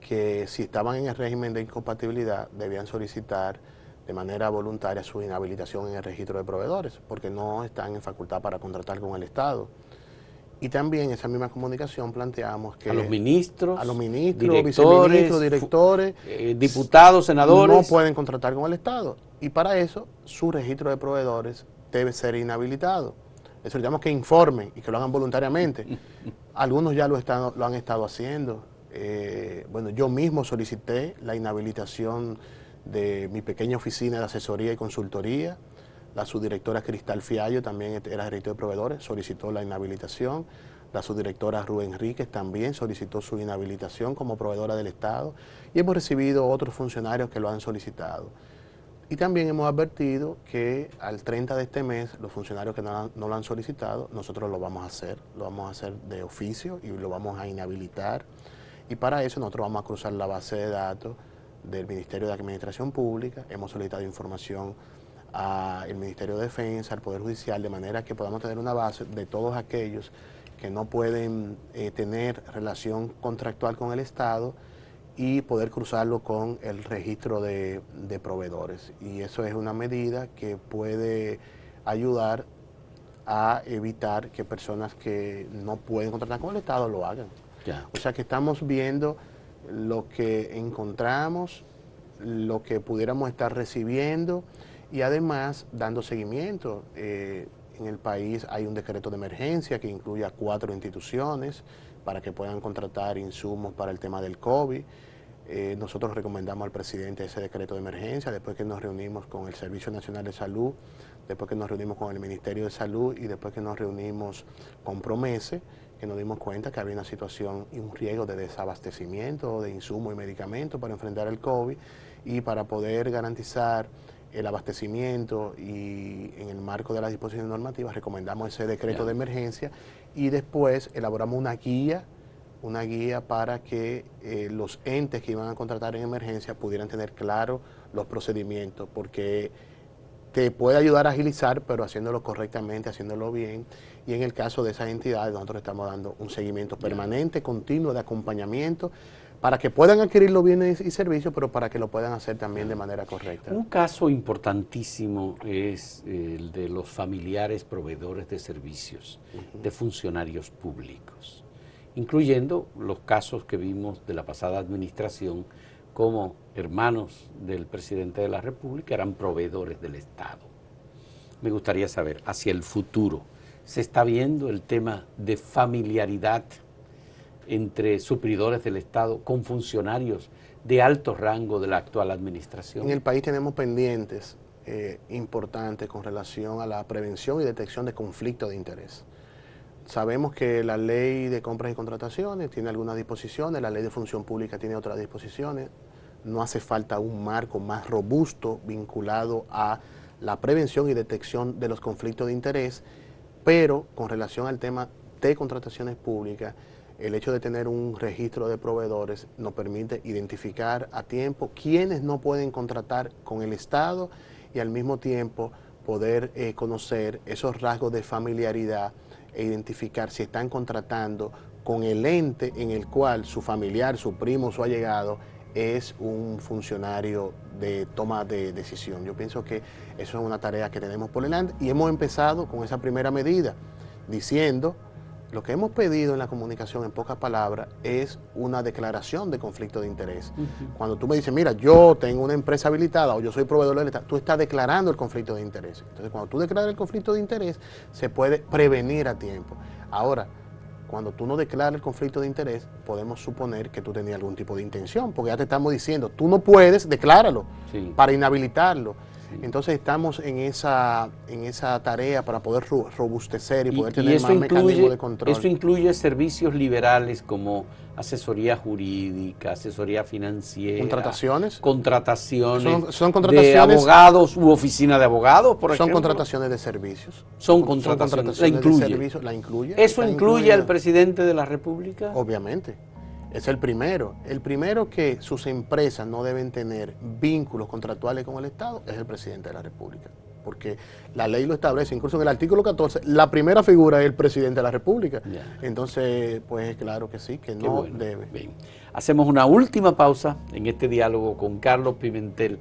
[SPEAKER 2] que si estaban en el régimen de incompatibilidad debían solicitar de manera voluntaria su inhabilitación en el registro de proveedores, porque no están en facultad para contratar con el Estado. Y también esa misma comunicación planteamos que... A los ministros, a los ministros, directores, viceministros, directores, eh, diputados, senadores... No pueden contratar con el Estado. Y para eso su registro de proveedores debe ser inhabilitado. eso solicitamos que informen y que lo hagan voluntariamente. Algunos ya lo, están, lo han estado haciendo. Eh, bueno, yo mismo solicité la inhabilitación de mi pequeña oficina de asesoría y consultoría. La subdirectora Cristal Fiallo también era director de proveedores, solicitó la inhabilitación. La subdirectora Rubén Ríquez también solicitó su inhabilitación como proveedora del Estado y hemos recibido otros funcionarios que lo han solicitado. Y también hemos advertido que al 30 de este mes, los funcionarios que no, lo han solicitado, nosotros lo vamos a hacer, lo vamos a hacer de oficio y lo vamos a inhabilitar. Y para eso nosotros vamos a cruzar la base de datos del Ministerio de Administración Pública, hemos solicitado información al Ministerio de Defensa, al Poder Judicial, de manera que podamos tener una base de todos aquellos que no pueden eh, tener relación contractual con el Estado y poder cruzarlo con el registro de, proveedores. Y eso es una medida que puede ayudar a evitar que personas que no pueden contratar con el Estado lo hagan. O sea que estamos viendo lo que encontramos, lo que pudiéramos estar recibiendo y además dando seguimiento. Eh, en el país hay un decreto de emergencia que incluye a cuatro instituciones para que puedan contratar insumos para el tema del COVID. Eh, nosotros recomendamos al presidente ese decreto de emergencia después que nos reunimos con el Servicio Nacional de Salud, después que nos reunimos con el Ministerio de Salud y después que nos reunimos con Promese que nos dimos cuenta que había una situación y un riesgo de desabastecimiento de insumos y medicamentos para enfrentar el COVID y para poder garantizar el abastecimiento y en el marco de las disposiciones normativas recomendamos ese decreto de emergencia y después elaboramos una guía, una guía para que eh, los entes que iban a contratar en emergencia pudieran tener claro los procedimientos, porque te puede ayudar a agilizar, pero haciéndolo correctamente, haciéndolo bien y en el caso de esas entidades nosotros estamos dando un seguimiento permanente, continuo de acompañamiento para que puedan adquirir los bienes y servicios, pero para que lo puedan hacer también de manera correcta. Un caso
[SPEAKER 1] importantísimo es el de los familiares proveedores de servicios de funcionarios públicos, incluyendo los casos que vimos de la pasada administración como hermanos del presidente de la República eran proveedores del Estado. Me gustaría saber, hacia el futuro, se está viendo el tema de familiaridad entre supridores del Estado con funcionarios de alto rango de la actual administración. En el país
[SPEAKER 2] tenemos pendientes eh, importantes con relación a la prevención y detección de conflictos de interés. Sabemos que la ley de compras y contrataciones tiene algunas disposiciones, la ley de función pública tiene otras disposiciones. No hace falta un marco más robusto vinculado a la prevención y detección de los conflictos de interés pero con relación al tema de contrataciones públicas, el hecho de tener un registro de proveedores nos permite identificar a tiempo quienes no pueden contratar con el Estado y al mismo tiempo poder eh, conocer esos rasgos de familiaridad e identificar si están contratando con el ente en el cual su familiar, su primo, su allegado es un funcionario de toma de decisión. Yo pienso que eso es una tarea que tenemos por delante y hemos empezado con esa primera medida, diciendo lo que hemos pedido en la comunicación, en pocas palabras, es una declaración de conflicto de interés. Cuando tú me dices, mira, yo tengo una empresa habilitada o yo soy proveedor de tú estás declarando el conflicto de interés. Entonces, cuando tú declaras el conflicto de interés, se puede prevenir a tiempo. Ahora, cuando tú no declaras el conflicto de interés, podemos suponer que tú tenías algún tipo de intención, porque ya te estamos diciendo, tú no puedes, decláralo para inhabilitarlo entonces estamos en esa, en esa tarea para poder robustecer y, poder tener más mecanismo de control. Esto
[SPEAKER 1] incluye servicios liberales como asesoría jurídica, asesoría financiera. ¿Contrataciones? Contrataciones. Son, De abogados
[SPEAKER 2] u oficina de abogados, por son ejemplo. Son contrataciones de servicios. Son contrataciones, la incluye. de servicios. La incluye. ¿Eso incluye al presidente de la República? Obviamente. Es el primero. El primero que sus empresas no deben tener vínculos contractuales con el Estado es el presidente de la República. Porque la ley lo establece, incluso en el artículo 14, la primera figura es el presidente de la República. Entonces, pues claro que sí, que no debe. Bien.
[SPEAKER 1] Hacemos una última pausa en este diálogo con Carlos Pimentel,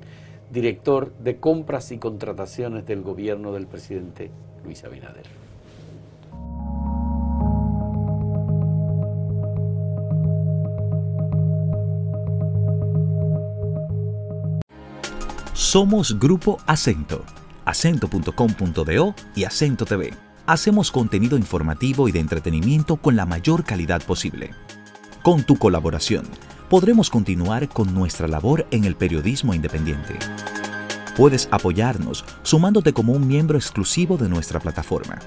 [SPEAKER 1] director de compras y contrataciones del gobierno del presidente Luis Abinader.
[SPEAKER 3] Somos Grupo Acento, acento.com.do y Acento TV. Hacemos contenido informativo y de entretenimiento con la mayor calidad posible. Con tu colaboración, podremos continuar con nuestra labor en el periodismo independiente. Puedes apoyarnos sumándote como un miembro exclusivo de nuestra plataforma.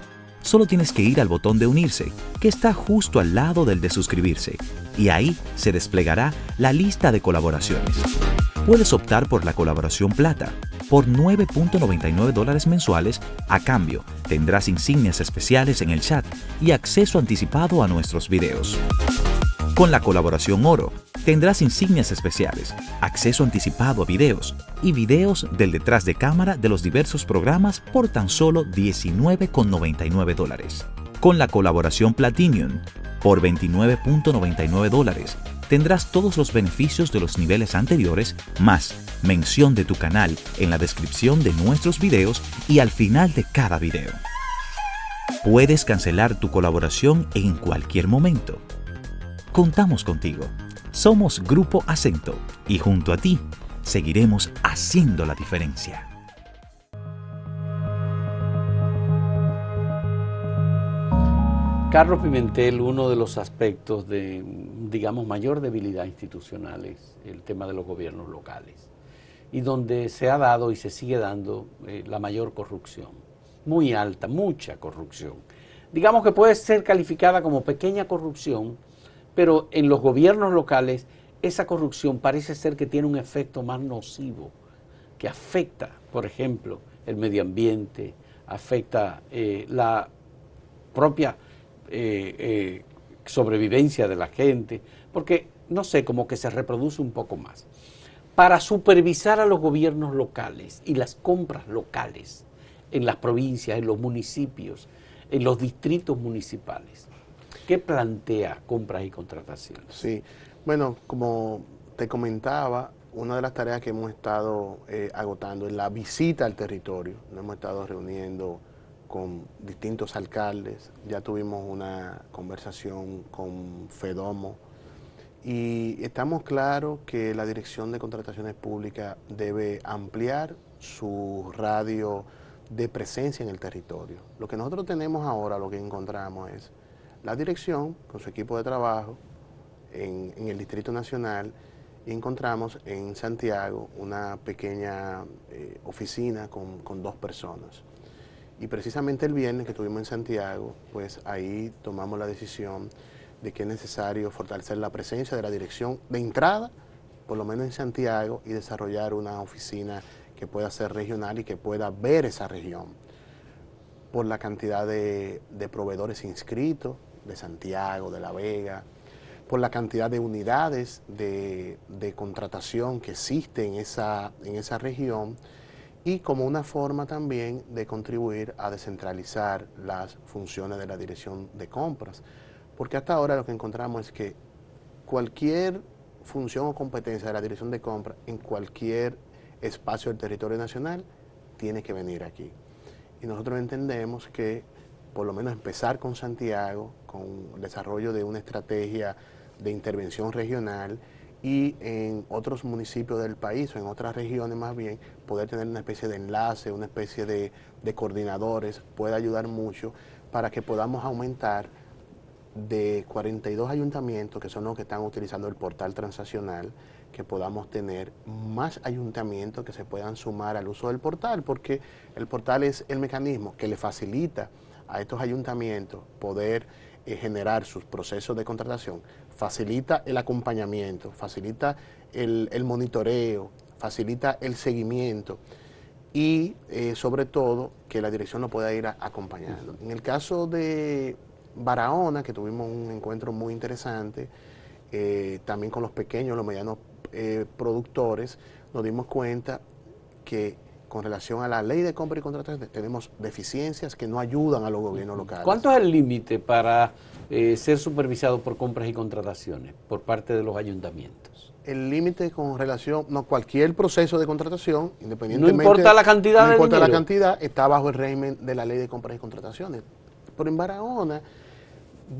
[SPEAKER 3] Solo tienes que ir al botón de unirse, que está justo al lado del de suscribirse, y ahí se desplegará la lista de colaboraciones puedes optar por la colaboración plata. Por 9.99 dólares mensuales, a cambio, tendrás insignias especiales en el chat y acceso anticipado a nuestros videos. Con la colaboración oro, tendrás insignias especiales, acceso anticipado a videos y videos del detrás de cámara de los diversos programas por tan solo 19,99 dólares. Con la colaboración Platinum, por 29,99 dólares, tendrás todos los beneficios de los niveles anteriores, más mención de tu canal en la descripción de nuestros videos y al final de cada video. Puedes cancelar tu colaboración en cualquier momento. Contamos contigo. Somos Grupo Acento y junto a ti seguiremos haciendo la diferencia.
[SPEAKER 1] Carlos Pimentel, uno de los aspectos de, digamos, mayor debilidad institucional es el tema de los gobiernos locales, y donde se ha dado y se sigue dando eh, la mayor corrupción, muy alta, mucha corrupción. Digamos que puede ser calificada como pequeña corrupción, pero en los gobiernos locales esa corrupción parece ser que tiene un efecto más nocivo, que afecta, por ejemplo, el medio ambiente, afecta eh, la propia eh, eh, sobrevivencia de la gente, porque, no sé, como que se reproduce un poco más. Para supervisar a los gobiernos locales y las compras locales en las provincias, en los municipios, en los distritos
[SPEAKER 2] municipales. ¿Qué plantea compras y contrataciones? Sí, bueno, como te comentaba, una de las tareas que hemos estado eh, agotando es la visita al territorio. Nos hemos estado reuniendo con distintos alcaldes, ya tuvimos una conversación con Fedomo y estamos claros que la Dirección de Contrataciones Públicas debe ampliar su radio de presencia en el territorio. Lo que nosotros tenemos ahora, lo que encontramos es la dirección con su equipo de trabajo en, el Distrito Nacional encontramos en Santiago una pequeña eh, oficina con dos personas. Y precisamente el viernes que estuvimos en Santiago, pues ahí tomamos la decisión de que es necesario fortalecer la presencia de la dirección de entrada, por lo menos en Santiago, y desarrollar una oficina que pueda ser regional y que pueda ver esa región. Por la cantidad de, proveedores inscritos de Santiago, de La Vega, por la cantidad de unidades de, contratación que existe esa, en esa región, y como una forma también de contribuir a descentralizar las funciones de la dirección de compras. Porque hasta ahora lo que encontramos es que cualquier función o competencia de la dirección de Compras en cualquier espacio del territorio nacional tiene que venir aquí. Y nosotros entendemos que por lo menos empezar con Santiago, con el desarrollo de una estrategia de intervención regional, y en otros municipios del país o en otras regiones más bien, poder tener una especie de enlace, una especie de, coordinadores puede ayudar mucho para que podamos aumentar de 42 ayuntamientos, que son los que están utilizando el portal transaccional, que podamos tener más ayuntamientos que se puedan sumar al uso del portal, porque el portal es el mecanismo que le facilita a estos ayuntamientos poder eh, generar sus procesos de contratación, facilita el acompañamiento, facilita el, monitoreo, facilita el seguimiento y eh, sobre todo que la dirección lo pueda ir acompañando. En el caso de Barahona, que tuvimos un encuentro muy interesante, eh, también con los pequeños, los medianos eh, productores, nos dimos cuenta que con relación a la ley de compra y contratación tenemos deficiencias que no ayudan a los gobiernos locales. ¿Cuánto
[SPEAKER 1] es el límite para eh, ser supervisado por compras y
[SPEAKER 2] contrataciones por parte de los
[SPEAKER 1] ayuntamientos.
[SPEAKER 2] El límite con relación, no, cualquier proceso de contratación, independientemente. No importa la cantidad. No importa la cantidad, está bajo el régimen de la ley de compras y contrataciones. Pero en Barahona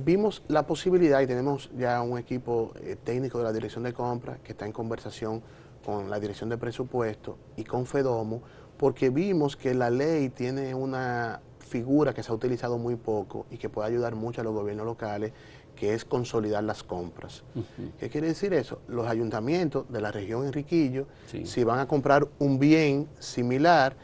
[SPEAKER 2] vimos la posibilidad y tenemos ya un equipo eh, técnico de la dirección de compras que está en conversación con la dirección de presupuesto y con FEDOMO, porque vimos que la ley tiene una figura que se ha utilizado muy poco y que puede ayudar mucho a los gobiernos locales, que es consolidar las compras. ¿Qué quiere decir eso? Los ayuntamientos de la región Enriquillo, si van a comprar un bien similar,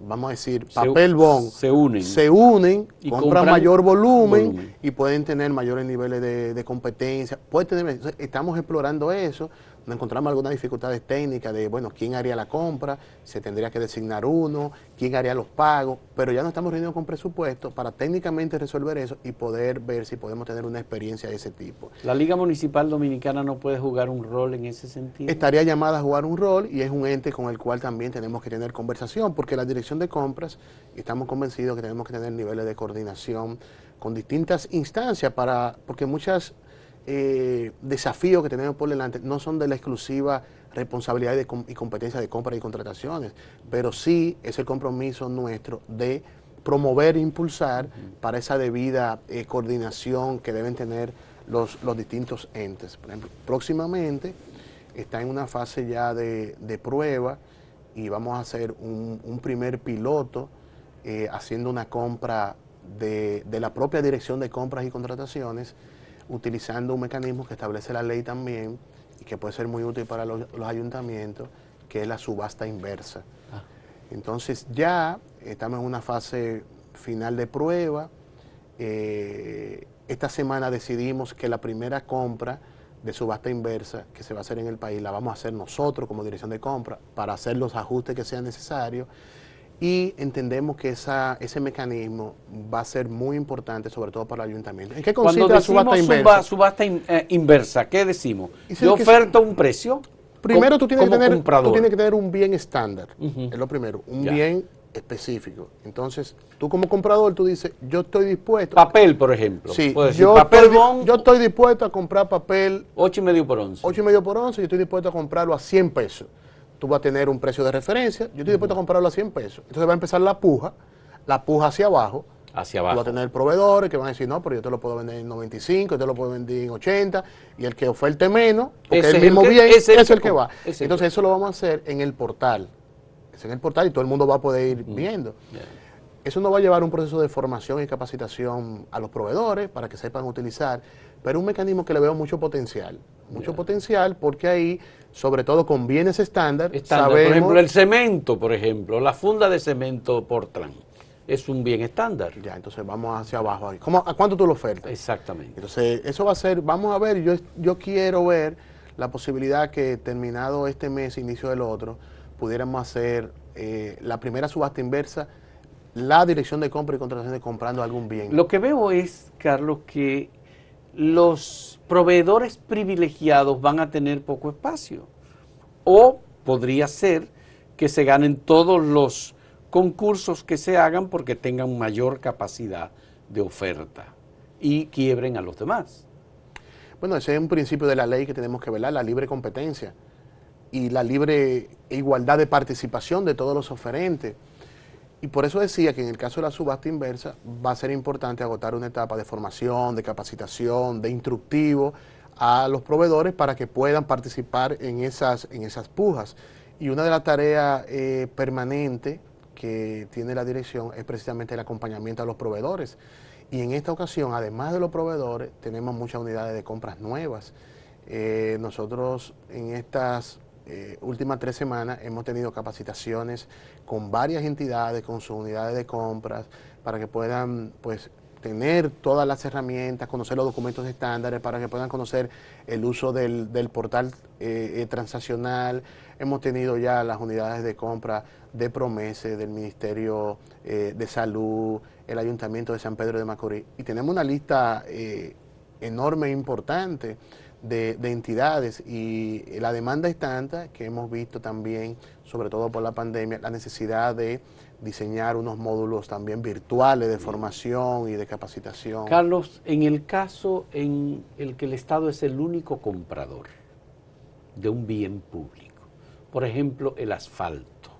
[SPEAKER 2] vamos a decir, papel bond, se unen, se unen compran, mayor volumen, y pueden tener mayores niveles de, de competencia. Puede tener, estamos explorando eso, nos encontramos algunas dificultades técnicas de, bueno, quién haría la compra, se tendría que designar uno, quién haría los pagos, pero ya nos estamos reuniendo con presupuesto para técnicamente resolver eso y poder ver si podemos tener una experiencia de ese tipo. ¿La Liga Municipal Dominicana no puede jugar un
[SPEAKER 1] rol en ese sentido? Estaría
[SPEAKER 2] llamada a jugar un rol y es un ente con el cual también tenemos que tener conversación, porque la dirección de compras, estamos convencidos que tenemos que tener niveles de coordinación con distintas instancias para, porque muchas eh, desafíos que tenemos por delante no son de la exclusiva responsabilidad y, competencia de compras y contrataciones, pero sí es el compromiso nuestro de promover e impulsar para esa debida eh, coordinación que deben tener los, distintos entes. Por ejemplo, próximamente está en una fase ya de, prueba y vamos a hacer un, primer piloto eh, haciendo una compra de la propia Dirección de Compras y Contrataciones utilizando un mecanismo que establece la ley también y que puede ser muy útil para los, ayuntamientos, que es la subasta inversa. Ah. Entonces ya estamos en una fase final de prueba. Eh, esta semana decidimos que la primera compra de subasta inversa que se va a hacer en el país la vamos a hacer nosotros como dirección de compra para hacer los ajustes que sean necesarios y entendemos que esa, ese mecanismo va a ser muy importante, sobre todo para el ayuntamiento. ¿En qué consiste la subasta inversa?
[SPEAKER 1] subasta eh, inversa, ¿qué decimos? Yo oferto
[SPEAKER 2] un precio. Primero, tú tienes, que tener, tú tienes, que tener, un bien estándar, es lo primero, un bien específico. Entonces, tú como comprador, tú dices, yo estoy dispuesto. Papel, por ejemplo. Sí, yo, papel estoy, yo estoy dispuesto a comprar papel. y medio por 11. medio por 11, yo estoy dispuesto a comprarlo a 100 pesos tú vas a tener un precio de referencia. Yo estoy dispuesto a comprarlo a 100 pesos. Entonces va a empezar la puja, la puja hacia abajo. Hacia abajo. Tú vas a tener proveedores que van a decir, no, pero yo te lo puedo vender en 95, yo te lo puedo vender en 80, y el que oferte menos, porque es el mismo bien, es el, que, va. Entonces eso lo vamos a hacer en el portal. Es en el portal y todo el mundo va a poder ir viendo. Eso nos va a llevar un proceso de formación y capacitación a los proveedores para que sepan utilizar, pero un mecanismo que le veo mucho potencial mucho potencial, porque ahí, sobre todo con bienes estándar, sabemos, por ejemplo, el
[SPEAKER 1] cemento, por ejemplo, la
[SPEAKER 2] funda de cemento por Portland es un bien estándar. Ya, entonces vamos hacia abajo. Ahí. ¿A cuánto tú lo ofertas? Exactamente. Entonces, eso va a ser, vamos a ver, yo, yo quiero ver la posibilidad que terminado este mes, inicio del otro, pudiéramos hacer eh, la primera subasta inversa, la dirección de compra y contratación de comprando algún bien. Lo que veo es,
[SPEAKER 1] Carlos, que los proveedores privilegiados van a tener poco espacio. O podría ser que se ganen todos los concursos que se hagan porque tengan mayor capacidad de oferta
[SPEAKER 2] y quiebren a los demás. Bueno, ese es un principio de la ley que tenemos que velar, la libre competencia y la libre igualdad de participación de todos los oferentes. Y por eso decía que en el caso de la subasta inversa va a ser importante agotar una etapa de formación, de capacitación, de instructivo a los proveedores para que puedan participar en esas, en esas pujas. Y una de las tareas eh, permanentes que tiene la dirección es precisamente el acompañamiento a los proveedores. Y en esta ocasión, además de los proveedores, tenemos muchas unidades de compras nuevas. Eh, nosotros en estas eh, últimas tres semanas hemos tenido capacitaciones con varias entidades, con sus unidades de compras, para que puedan pues tener todas las herramientas, conocer los documentos estándares, para que puedan conocer el uso del, portal eh, eh, transaccional. Hemos tenido ya las unidades de compra de Promese, del Ministerio de Salud, el Ayuntamiento de San Pedro de Macorís, y tenemos una lista enorme e importante de, entidades y la demanda es tanta que hemos visto también, sobre todo por la pandemia, la necesidad de diseñar unos módulos también virtuales de formación y de capacitación. Carlos, en el caso
[SPEAKER 1] en el que el Estado es el único comprador de un bien público, por ejemplo, el asfalto,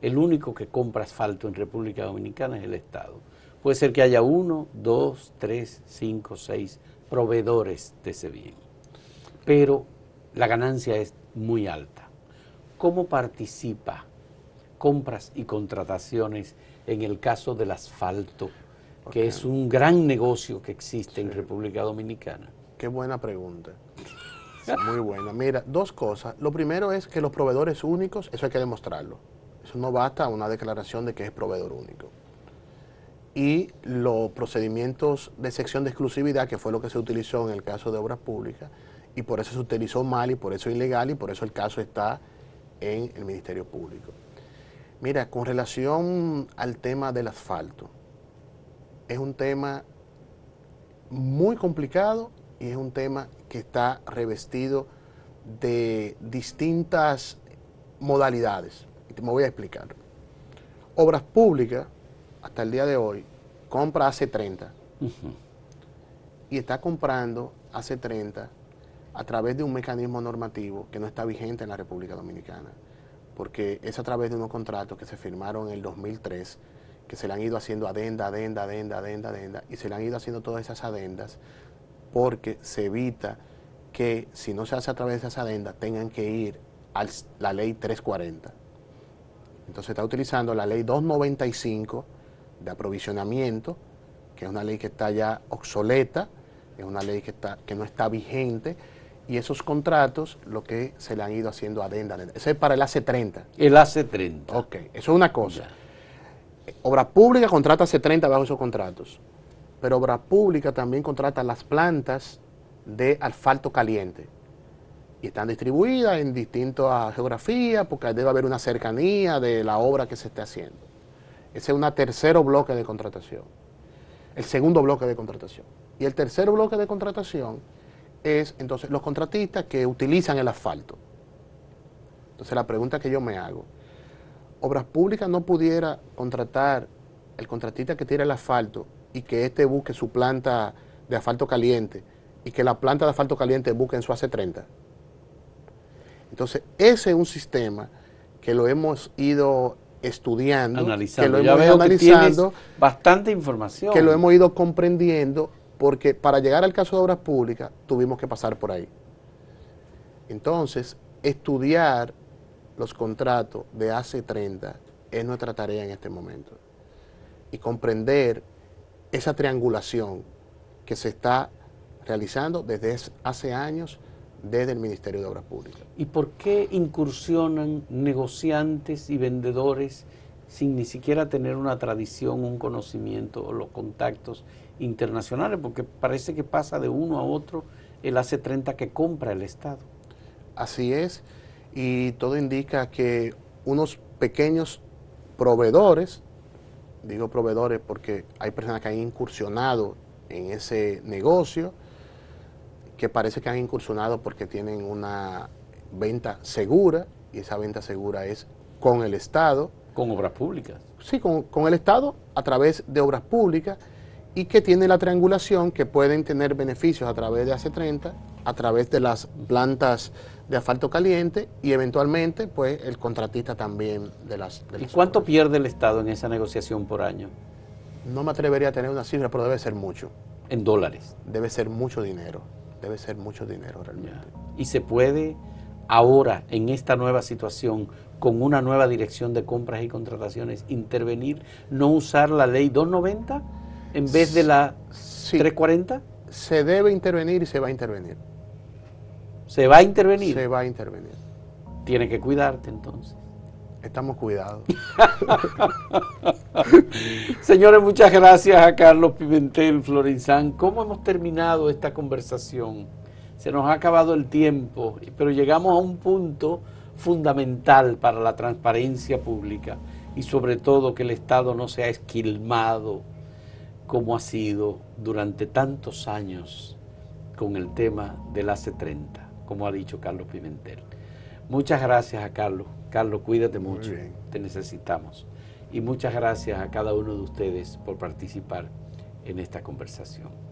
[SPEAKER 1] el único que compra asfalto en República Dominicana es el Estado. Puede ser que haya uno, dos, tres, cinco, seis, proveedores de ese bien. Pero la ganancia es muy alta. ¿Cómo participa compras y contrataciones en el caso del asfalto, que es un gran negocio
[SPEAKER 2] que existe en República Dominicana? Qué buena pregunta. Muy buena. Mira, dos cosas. Lo primero es que los proveedores únicos, eso hay que demostrarlo. Eso no basta una declaración de que es proveedor único y los procedimientos de sección de exclusividad, que fue lo que se utilizó en el caso de obras públicas, y por eso se utilizó mal y por eso ilegal y por eso el caso está en el Ministerio Público. Mira, con relación al tema del asfalto, es un tema muy complicado y es un tema que está revestido de distintas modalidades. Me voy a explicar. Obras públicas hasta el día de hoy, compra hace 30 y está comprando hace 30 a través de un mecanismo normativo que no está vigente en la República Dominicana, porque es a través de unos contratos que se firmaron en el 2003, que se le han ido haciendo adenda, adenda, adenda, adenda, adenda, y se le han ido haciendo todas esas adendas porque se evita que si no se hace a través de esas adendas tengan que ir a la ley 340. Entonces está utilizando la ley 295 de aprovisionamiento, que es una ley que está ya obsoleta, es una ley que, está, que no está vigente, y esos contratos lo que se le han ido haciendo adenda. Ese es para el AC30. El AC30. Ok, eso es una cosa. Obras Obra pública contrata AC30 bajo esos contratos, pero obra pública también contrata las plantas de asfalto caliente. Y están distribuidas en distintas geografías porque debe haber una cercanía de la obra que se esté haciendo. Ese es un tercero bloque de contratación. El segundo bloque de contratación. Y el tercer bloque de contratación es entonces los contratistas que utilizan el asfalto. Entonces la pregunta que yo me hago, Obras Públicas no pudiera contratar el contratista que tira el asfalto y que éste busque su planta de asfalto caliente y que la planta de asfalto caliente busque en su AC30. Entonces ese es un sistema que lo hemos ido estudiando, analizando. que lo hemos ido analizando,
[SPEAKER 1] bastante información, que lo hemos
[SPEAKER 2] ido comprendiendo, porque para llegar al caso de obras públicas tuvimos que pasar por ahí. Entonces, estudiar los contratos de hace 30 es nuestra tarea en este momento y comprender esa triangulación que se está realizando desde hace años desde el Ministerio de Obras Públicas.
[SPEAKER 1] ¿Y por qué incursionan negociantes y vendedores sin ni siquiera tener una tradición, un conocimiento o los contactos internacionales? Porque parece que pasa de uno a otro el AC30 que compra el Estado.
[SPEAKER 2] Así es, y todo indica que unos pequeños proveedores, digo proveedores porque hay personas que han incursionado en ese negocio, que parece que han incursionado porque tienen una venta segura, y esa venta segura es con el Estado. Con obras públicas. Sí, con, el Estado a través de obras públicas y que tiene la triangulación que pueden tener beneficios a través de AC30, a través de las plantas de asfalto caliente y eventualmente pues el contratista también de las... ¿Y cuánto pierde el Estado en esa negociación por año? No me atrevería a tener una cifra, pero debe ser mucho. ¿En dólares? Debe ser mucho dinero debe ser mucho dinero realmente. Y se puede
[SPEAKER 1] ahora, en esta nueva situación, con una nueva dirección de compras y contrataciones, intervenir, no usar la ley 290 en vez de la
[SPEAKER 2] 340? Se debe intervenir y se va a intervenir. ¿Se va a intervenir? Se va a intervenir. Tiene que cuidarte entonces. Estamos cuidados.
[SPEAKER 1] Señores, muchas gracias a Carlos Pimentel, Florinzán. ¿Cómo hemos terminado esta conversación? Se nos ha acabado el tiempo, pero llegamos a un punto fundamental para la transparencia pública y sobre todo que el Estado no sea esquilmado como ha sido durante tantos años con el tema del AC30, como ha dicho Carlos Pimentel. Muchas gracias a Carlos. Carlos, cuídate mucho. Te necesitamos. Y muchas gracias a cada uno de ustedes por participar en esta conversación.